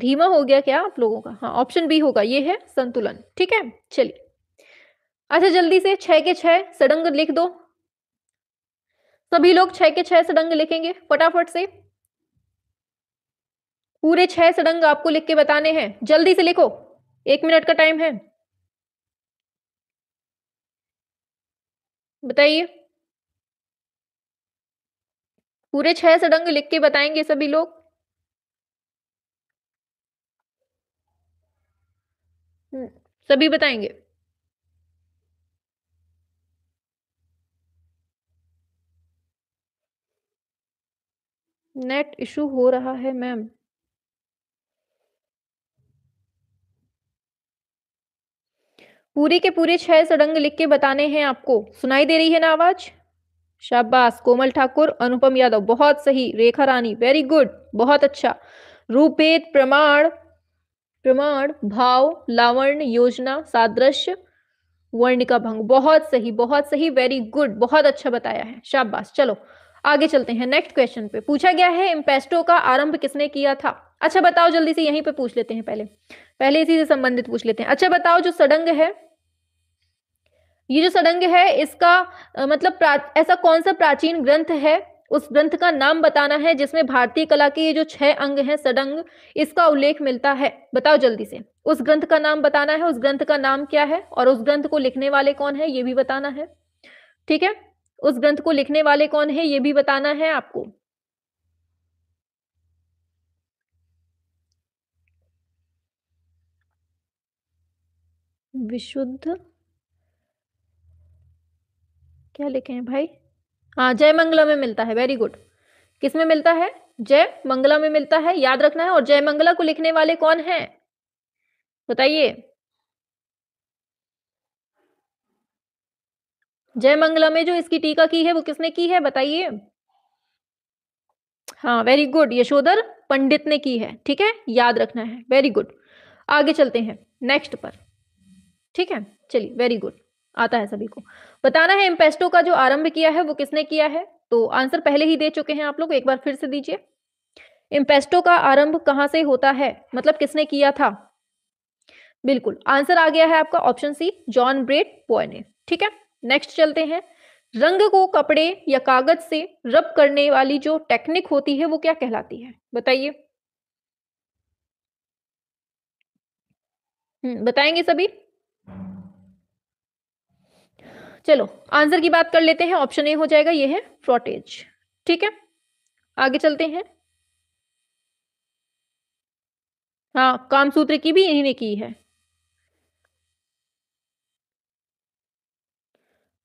धीमा हो गया क्या आप लोगों का हाँ ऑप्शन बी होगा ये है संतुलन ठीक है चलिए अच्छा जल्दी से छह के छह सडंग लिख दो सभी लोग छह के छह सडंग लिखेंगे फटाफट से पूरे छह सडंग आपको लिख के बताने हैं जल्दी से लिखो एक मिनट का टाइम है बताइए पूरे छह सडंग लिख के बताएंगे सभी लोग हम्म, सभी बताएंगे नेट इशू हो रहा है मैम पूरे के पूरे छह सड़ंग लिख के बताने हैं आपको सुनाई दे रही है ना आवाज शाबाश कोमल ठाकुर अनुपम यादव बहुत सही रेखा रानी वेरी गुड बहुत अच्छा रूपेत प्रमाण प्रमाण भाव लावण योजना सादृश्य वर्ण का भंग बहुत सही बहुत सही वेरी गुड बहुत अच्छा बताया है शाबाश चलो आगे चलते हैं नेक्स्ट क्वेश्चन पे पूछा गया है इम्पेस्टो का आरंभ किसने किया था अच्छा बताओ जल्दी से यहीं पे पूछ लेते हैं पहले पहले इसी से संबंधित पूछ लेते हैं अच्छा बताओ जो सडंग है ये जो सडंग है इसका मतलब ऐसा कौन सा प्राचीन ग्रंथ है उस ग्रंथ का नाम बताना है जिसमें भारतीय कला के ये जो छह अंग हैं सडंग इसका उल्लेख मिलता है बताओ जल्दी से उस ग्रंथ का नाम बताना है उस ग्रंथ का नाम क्या है और उस ग्रंथ को लिखने वाले कौन है ये भी बताना है ठीक है उस ग्रंथ को लिखने वाले कौन है ये भी बताना है आपको विशुद्ध क्या लिखे हैं भाई हाँ जय मंगला में मिलता है वेरी गुड किस में मिलता है जय मंगला में मिलता है याद रखना है और जय मंगला को लिखने वाले कौन हैं बताइए जयमंगला में जो इसकी टीका की है वो किसने की है बताइए हाँ वेरी गुड यशोधर पंडित ने की है ठीक है याद रखना है वेरी गुड आगे चलते हैं नेक्स्ट पर ठीक है चलिए वेरी गुड आता है सभी को बताना है इम्पेस्टो का जो आरंभ किया है वो किसने किया है तो आंसर पहले ही दे चुके हैं आप लोग एक बार फिर से दीजिए इम्पेस्टो का आरंभ कहाँ से होता है मतलब किसने किया था बिल्कुल आंसर आ गया है आपका ऑप्शन सी जॉन ब्रेड बॉय ने ठीक है नेक्स्ट चलते हैं रंग को कपड़े या कागज से रब करने वाली जो टेक्निक होती है वो क्या कहलाती है बताइए हम्म, बताएंगे सभी चलो आंसर की बात कर लेते हैं ऑप्शन ए हो जाएगा ये है फ्रॉटेज ठीक है आगे चलते हैं हाँ कामसूत्र की भी इन्हीं ने की है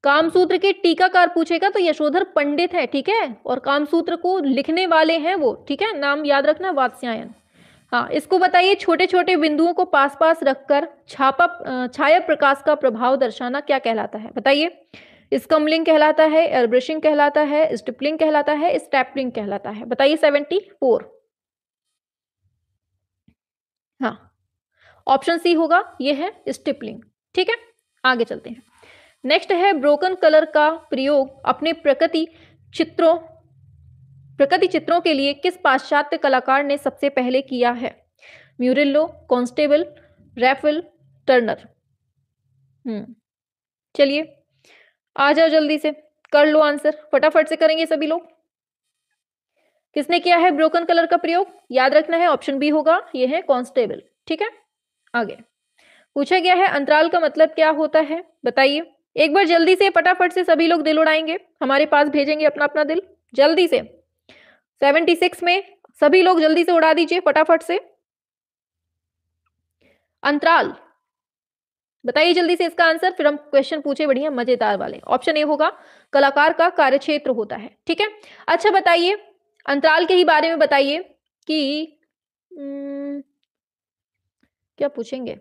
कामसूत्र के टीकाकार पूछेगा तो यशोधर पंडित है ठीक है और कामसूत्र को लिखने वाले हैं वो ठीक है नाम याद रखना वात्स्यायन हाँ इसको बताइए छोटे छोटे बिंदुओं को पास पास रखकर छापा छाया प्रकाश का प्रभाव दर्शाना क्या कहलाता है बताइए स्कम्बलिंग कहलाता है एयरब्रशिंग कहलाता है स्टिपलिंग कहलाता है स्टैपलिंग कहलाता है बताइए सेवेंटी फोर हाँ ऑप्शन सी होगा ये है स्टिपलिंग ठीक है आगे चलते हैं नेक्स्ट है ब्रोकन कलर का प्रयोग अपने प्रकृति चित्रों प्रकृति चित्रों के लिए किस पाश्चात्य कलाकार ने सबसे पहले किया है Murillo Constable Raphael Turner hmm चलिए आ जाओ जल्दी से कर लो आंसर फटाफट से करेंगे सभी लोग किसने किया है ब्रोकन कलर का प्रयोग याद रखना है ऑप्शन बी होगा ये है कॉन्स्टेबल ठीक है आगे पूछा गया है अंतराल का मतलब क्या होता है बताइए एक बार जल्दी से फटाफट से सभी लोग दिल उड़ाएंगे हमारे पास भेजेंगे अपना अपना दिल जल्दी से 76 में सभी लोग जल्दी से उड़ा दीजिए फटाफट से अंतराल बताइए जल्दी से इसका आंसर फिर हम क्वेश्चन पूछे बढ़िया मजेदार वाले ऑप्शन ए होगा कलाकार का कार्यक्षेत्र होता है ठीक है अच्छा बताइए अंतराल के ही बारे में बताइए कि न, हम्म, क्या पूछेंगे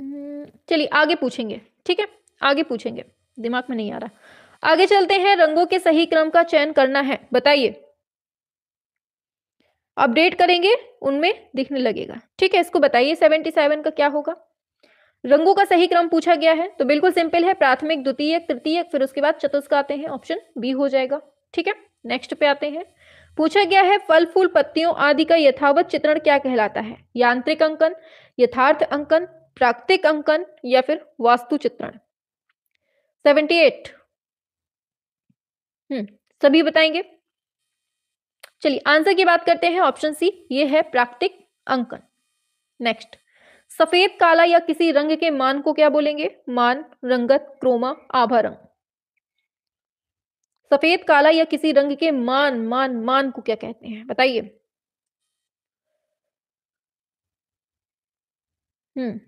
हम्म, चलिए आगे पूछेंगे ठीक है आगे पूछेंगे दिमाग में नहीं आ रहा आगे चलते हैं रंगों के सही क्रम का चयन करना है बताइए अपडेट करेंगे उनमें दिखने लगेगा ठीक है इसको बताइए सेवेंटी सेवन का क्या होगा रंगों का सही क्रम पूछा गया है तो बिल्कुल सिंपल है प्राथमिक द्वितीय तृतीय फिर उसके बाद चतुष्क आते हैं ऑप्शन बी हो जाएगा ठीक है नेक्स्ट पे आते हैं पूछा गया है फल फूल पत्तियों आदि का यथावत चित्रण क्या कहलाता है यांत्रिक अंकन यथार्थ अंकन प्राकृतिक अंकन या फिर वास्तु चित्रण सेवेंटी एट हम्म सभी बताएंगे चलिए आंसर की बात करते हैं ऑप्शन सी ये है प्राकृतिक अंकन नेक्स्ट सफेद काला या किसी रंग के मान को क्या बोलेंगे मान रंगत क्रोमा आभा रंग सफेद काला या किसी रंग के मान मान मान को क्या कहते हैं बताइए हम्म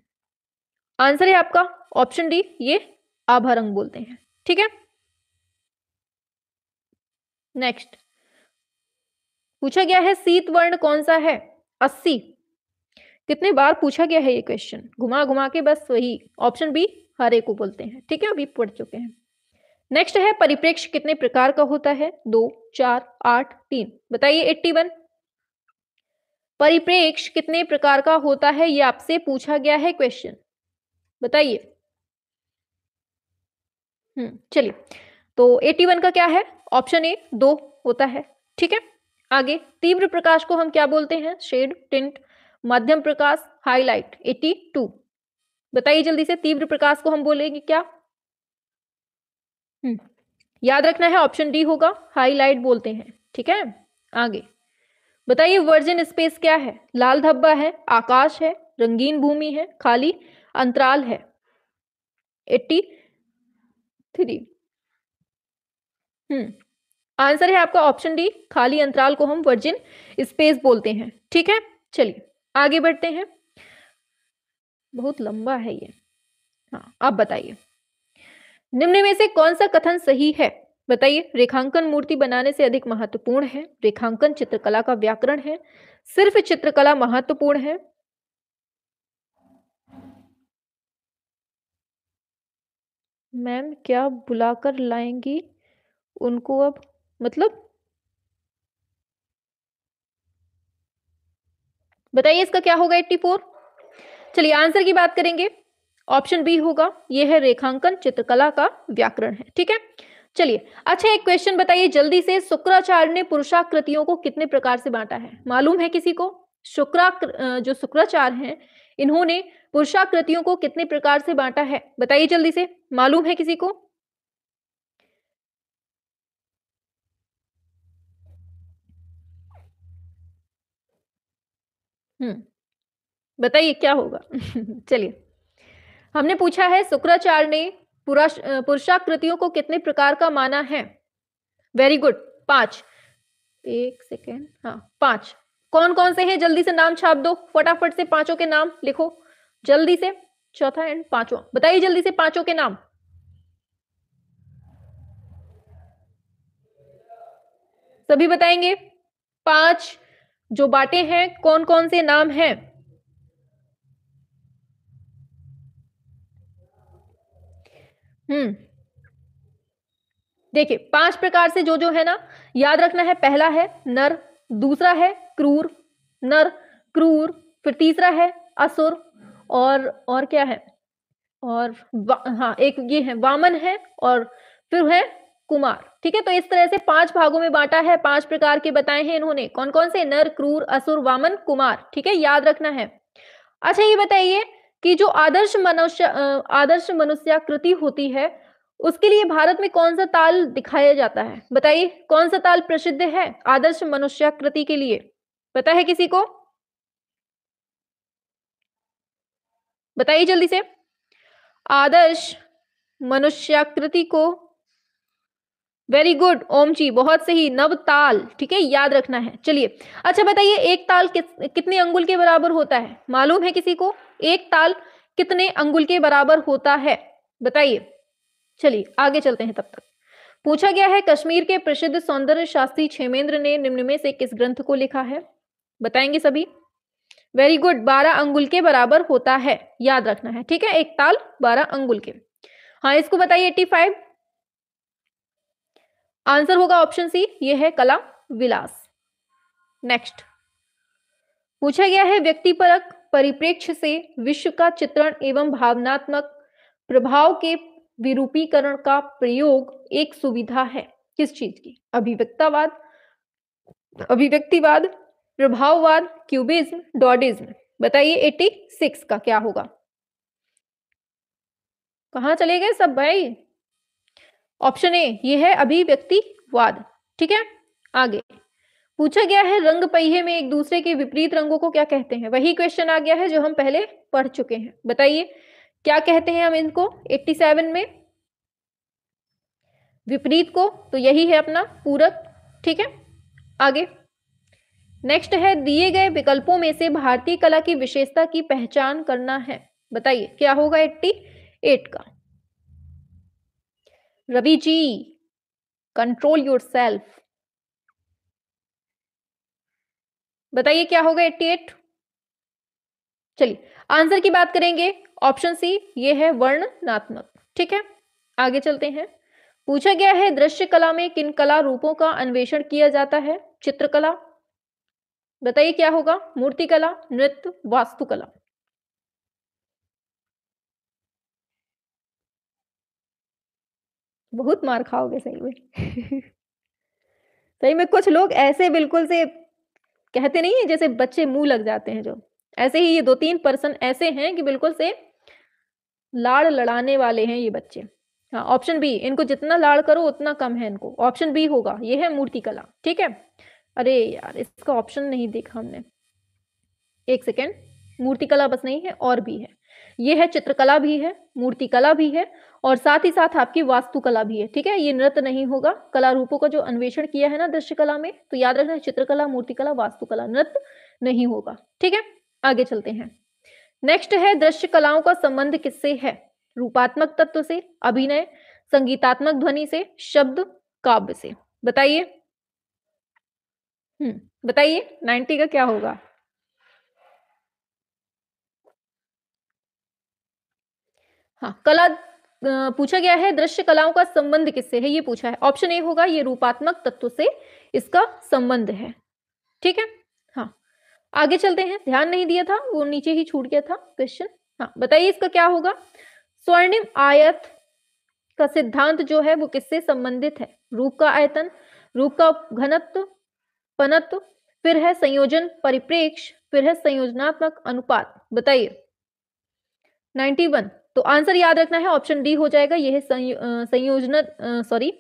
आंसर है आपका ऑप्शन डी ये आभा रंग बोलते हैं ठीक है नेक्स्ट पूछा गया है शीत वर्ण कौन सा है अस्सी कितने बार पूछा गया है ये क्वेश्चन घुमा घुमा के बस वही ऑप्शन बी हरे को बोलते हैं ठीक है अभी पढ़ चुके हैं नेक्स्ट है परिप्रेक्ष्य कितने प्रकार का होता है दो चार आठ तीन बताइए एट्टी वन परिप्रेक्ष्य कितने प्रकार का होता है ये आपसे पूछा गया है क्वेश्चन बताइए हम्म चलिए तो एटी वन का क्या है ऑप्शन ए दो होता है ठीक है आगे तीव्र प्रकाश को हम क्या बोलते हैं शेड टिंट मध्यम प्रकाश हाईलाइट एटी टू बताइए जल्दी से तीव्र प्रकाश को हम बोलेंगे क्या हम्म याद रखना है ऑप्शन डी होगा हाईलाइट बोलते हैं ठीक है आगे बताइए वर्जिन स्पेस क्या है लाल धब्बा है आकाश है रंगीन भूमि है खाली अंतराल है एट्टी थ्री हम्म आंसर है आपका ऑप्शन डी खाली अंतराल को हम वर्जिन स्पेस बोलते हैं ठीक है चलिए आगे बढ़ते हैं बहुत लंबा है ये हाँ आप बताइए निम्न में से कौन सा कथन सही है बताइए रेखांकन मूर्ति बनाने से अधिक महत्वपूर्ण है रेखांकन चित्रकला का व्याकरण है सिर्फ चित्रकला महत्वपूर्ण है मैम क्या बुलाकर लाएंगी उनको अब? मतलब? बताइए इसका क्या होगा 84 चलिए आंसर की बात करेंगे ऑप्शन बी होगा ये है रेखांकन चित्रकला का व्याकरण है ठीक है चलिए अच्छा एक क्वेश्चन बताइए जल्दी से शुक्राचार्य ने पुरुषाकृतियों को कितने प्रकार से बांटा है मालूम है किसी को शुक्रा जो शुक्राचार्य हैं इन्होंने पुरुषाकृतियों को कितने प्रकार से बांटा है बताइए जल्दी से मालूम है किसी को हम्म बताइए क्या होगा <laughs> चलिए हमने पूछा है शुक्राचार्य ने पुरुषाकृतियों को कितने प्रकार का माना है वेरी गुड पांच एक सेकेंड हाँ पांच कौन कौन से हैं जल्दी से नाम छाप दो फटाफट से पांचों के नाम लिखो जल्दी से चौथा एंड पांचवा बताइए जल्दी से पांचों के नाम सभी बताएंगे पांच जो बाटे हैं कौन कौन से नाम हैं हम्म देखिए पांच प्रकार से जो जो है ना याद रखना है पहला है नर दूसरा है क्रूर नर क्रूर फिर तीसरा है असुर और और क्या है और हाँ एक ये है वामन है और फिर है कुमार ठीक है तो इस तरह से पांच भागों में बांटा है पांच प्रकार के बताए हैं इन्होंने कौन कौन से नर क्रूर असुर वामन कुमार ठीक है याद रखना है अच्छा ये बताइए कि जो आदर्श मनुष्य आदर्श मनुष्याकृति होती है उसके लिए भारत में कौन सा ताल दिखाया जाता है बताइए कौन सा ताल प्रसिद्ध है आदर्श मनुष्याकृति के लिए पता है किसी को बताइए जल्दी से आदर्श मनुष्याकृति को वेरी गुड ओम जी बहुत सही नव ताल ठीक है याद रखना है चलिए अच्छा बताइए एक ताल कि, कितने अंगुल के बराबर होता है मालूम है किसी को एक ताल कितने अंगुल के बराबर होता है बताइए चलिए आगे चलते हैं तब तक पूछा गया है कश्मीर के प्रसिद्ध सौंदर्य शास्त्री छेमेंद्र ने निम्न में से किस ग्रंथ को लिखा है बताएंगे सभी वेरी गुड बारह अंगुल के बराबर होता है याद रखना है ठीक है एक ताल बारह अंगुल के हाँ इसको बताइए एट्टी फाइव आंसर होगा ऑप्शन सी ये है कला विलास नेक्स्ट पूछा गया है व्यक्तिपरक परिप्रेक्ष्य से विश्व का चित्रण एवं भावनात्मक प्रभाव के विरूपीकरण का प्रयोग एक सुविधा है किस चीज की अभिव्यक्तावाद अभिव्यक्तिवाद प्रभाववाद क्यूबिज्म डॉडिज्म बताइए 86 का क्या होगा कहा चले गए सब भाई ऑप्शन ए ये है अभिव्यक्तिवाद ठीक है आगे पूछा गया है रंग पहिए में एक दूसरे के विपरीत रंगों को क्या कहते हैं वही क्वेश्चन आ गया है जो हम पहले पढ़ चुके हैं बताइए क्या कहते हैं हम इनको 87 में विपरीत को तो यही है अपना पूरक ठीक है आगे नेक्स्ट है दिए गए विकल्पों में से भारतीय कला की विशेषता की पहचान करना है बताइए क्या होगा एट्टी एट का Ravi ji control yourself बताइए क्या होगा एट्टी एट चलिए आंसर की बात करेंगे ऑप्शन सी ये है वर्णनात्मक ठीक है आगे चलते हैं पूछा गया है दृश्य कला में किन कला रूपों का अन्वेषण किया जाता है चित्रकला बताइए क्या होगा मूर्तिकला नृत्य वास्तुकला बहुत मार खाओगे सही में सही में कुछ लोग ऐसे बिल्कुल से कहते नहीं है जैसे बच्चे मुंह लग जाते हैं जो ऐसे ही ये दो तीन पर्सन ऐसे हैं कि बिल्कुल से लाड़ लड़ाने वाले हैं ये बच्चे हाँ ऑप्शन बी इनको जितना लाड़ करो उतना कम है इनको ऑप्शन बी होगा ये है मूर्ति कला ठीक है अरे यार इसका ऑप्शन नहीं देखा हमने एक सेकेंड मूर्तिकला बस नहीं है और भी है ये है चित्रकला भी है मूर्तिकला भी है और साथ ही साथ आपकी वास्तुकला भी है ठीक है ये नृत्य नहीं होगा कला रूपों का जो अन्वेषण किया है ना दृश्य कला में तो याद रखना चित्रकला मूर्तिकला वास्तुकला नृत्य नहीं होगा ठीक है आगे चलते हैं नेक्स्ट है दृश्य कलाओं का संबंध किससे है रूपात्मक तत्व से अभिनय संगीतात्मक ध्वनि से शब्द काव्य से बताइए हम्म, बताइए नाइन्टी का क्या होगा? हाँ, कला पूछा गया है दृश्य कलाओं का संबंध किससे है ये पूछा है। ऑप्शन ए होगा ये रूपात्मक तत्व से इसका संबंध है। ठीक है? हाँ, आगे चलते हैं ध्यान नहीं दिया था वो नीचे ही छूट गया था क्वेश्चन। हाँ, बताइए इसका क्या होगा? स्वर्णिम आयत का सिद्धांत जो है वो किससे संबंधित है? रूप का आयतन, रूप का घनत्व, पनत्व फिर है संयोजन परिप्रेक्ष्य फिर है संयोजनात्मक अनुपात बताइए 91 तो आंसर याद रखना है ऑप्शन डी हो जाएगा यह संयोजन सॉरी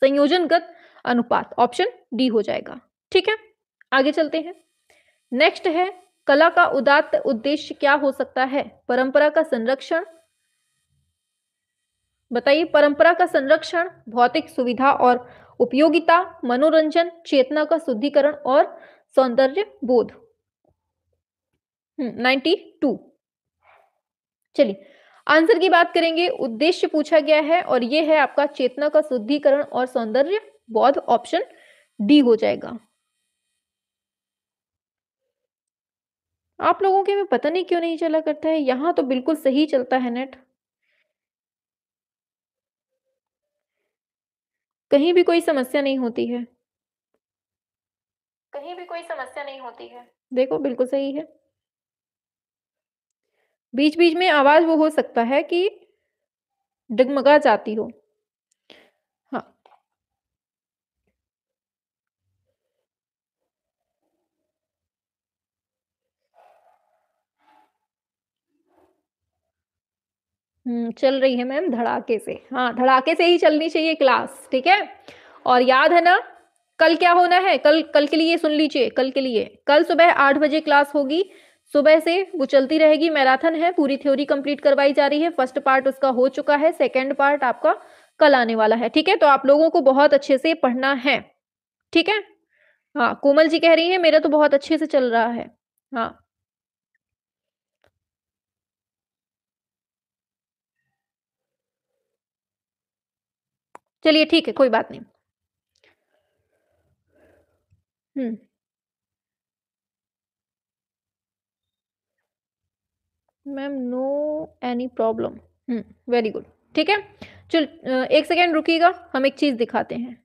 संयोजनगत अनुपात ऑप्शन डी हो जाएगा ठीक है आगे चलते हैं नेक्स्ट है कला का उदात्त उद्देश्य क्या हो सकता है परंपरा का संरक्षण बताइए परंपरा का संरक्षण भौतिक सुविधा और उपयोगिता मनोरंजन चेतना का शुद्धिकरण और सौंदर्य बोध हम्म, नाइन्टी टू चलिए आंसर की बात करेंगे उद्देश्य पूछा गया है और ये है आपका चेतना का शुद्धिकरण और सौंदर्य बोध ऑप्शन डी हो जाएगा आप लोगों के में पता नहीं क्यों नहीं चला करता है यहां तो बिल्कुल सही चलता है नेट कहीं भी कोई समस्या नहीं होती है कहीं भी कोई समस्या नहीं होती है देखो बिल्कुल सही है बीच बीच में आवाज वो हो सकता है कि डगमगा जाती हो हम्म, चल रही है मैम धड़ाके से हाँ धड़ाके से ही चलनी चाहिए क्लास ठीक है और याद है ना कल क्या होना है कल कल के लिए सुन लीजिए कल के लिए कल सुबह आठ बजे क्लास होगी सुबह से वो चलती रहेगी मैराथन है पूरी थ्योरी कंप्लीट करवाई जा रही है फर्स्ट पार्ट उसका हो चुका है सेकेंड पार्ट आपका कल आने वाला है ठीक है तो आप लोगों को बहुत अच्छे से पढ़ना है ठीक है हाँ कोमल जी कह रही है मेरा तो बहुत अच्छे से चल रहा है हाँ चलिए ठीक है कोई बात नहीं hmm ma'am no any problem hmm, very good ठीक है चल एक सेकेंड रुकिएगा हम एक चीज़ दिखाते हैं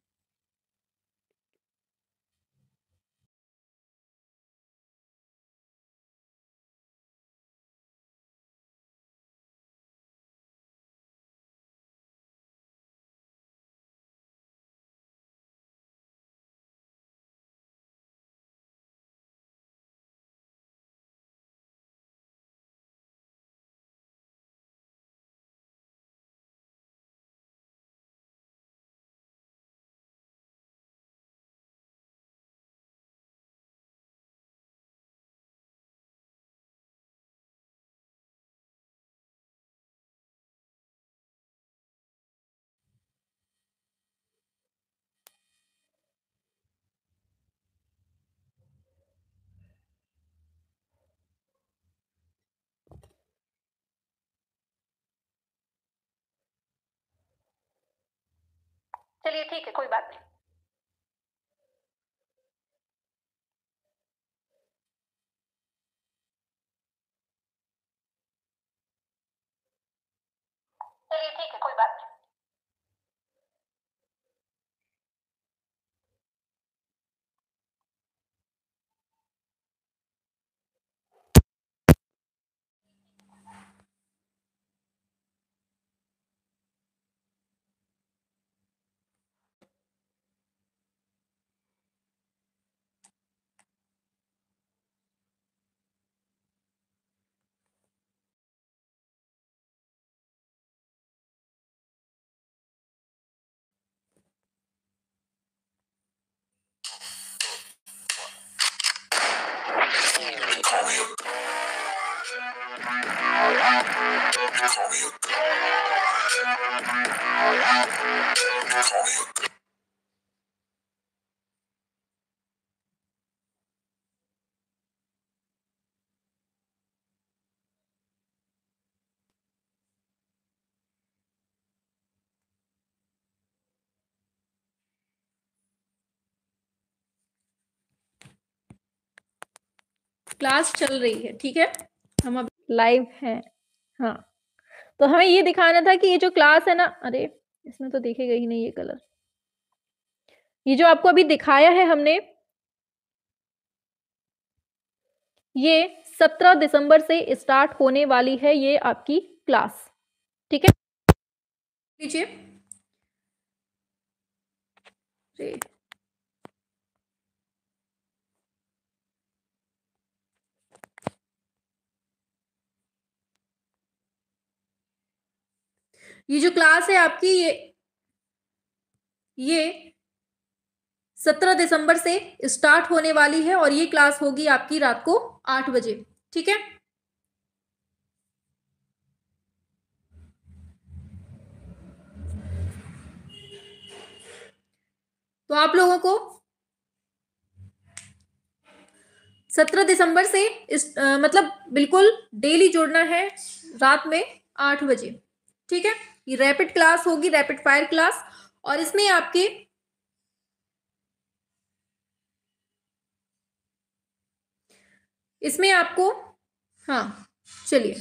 चलिए ठीक है कोई बात नहीं चलिए ठीक है कोई बात नहीं क्लास चल रही है ठीक है लाइव है हाँ तो हमें ये दिखाना था कि ये जो क्लास है ना अरे इसमें तो देखेगा ही नहीं ये कलर ये जो आपको अभी दिखाया है हमने ये 17 दिसंबर से स्टार्ट होने वाली है ये आपकी क्लास ठीक है लीजिए ये जो क्लास है आपकी ये ये सत्रह दिसंबर से स्टार्ट होने वाली है और ये क्लास होगी आपकी रात को आठ बजे ठीक है तो आप लोगों को सत्रह दिसंबर से इस आ, मतलब बिल्कुल डेली जुड़ना है रात में आठ बजे ठीक है ये रैपिड क्लास होगी रैपिड फायर क्लास और इसमें आपके इसमें आपको हाँ चलिए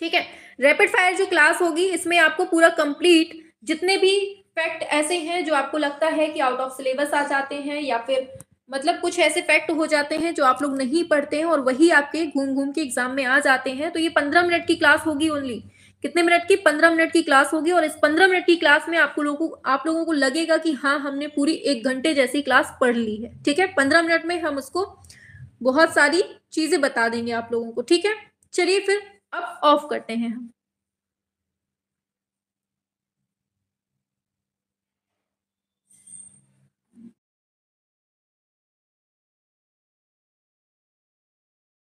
ठीक है रैपिड फायर जो क्लास होगी इसमें आपको पूरा कंप्लीट जितने भी फैक्ट ऐसे हैं जो आपको लगता है कि आउट ऑफ सिलेबस आ जाते हैं या फिर मतलब कुछ ऐसे फैक्ट हो जाते हैं जो आप लोग नहीं पढ़ते हैं और वही आपके घूम घूम के एग्जाम में आ जाते हैं तो ये पंद्रह मिनट की क्लास होगी ओनली कितने मिनट की पंद्रह मिनट की क्लास होगी और इस पंद्रह मिनट की क्लास में आपको लोगों आप लोगों को लगेगा कि हाँ हमने पूरी एक घंटे जैसी क्लास पढ़ ली है ठीक है पंद्रह मिनट में हम उसको बहुत सारी चीजें बता देंगे आप लोगों को ठीक है चलिए फिर अब ऑफ करते हैं हम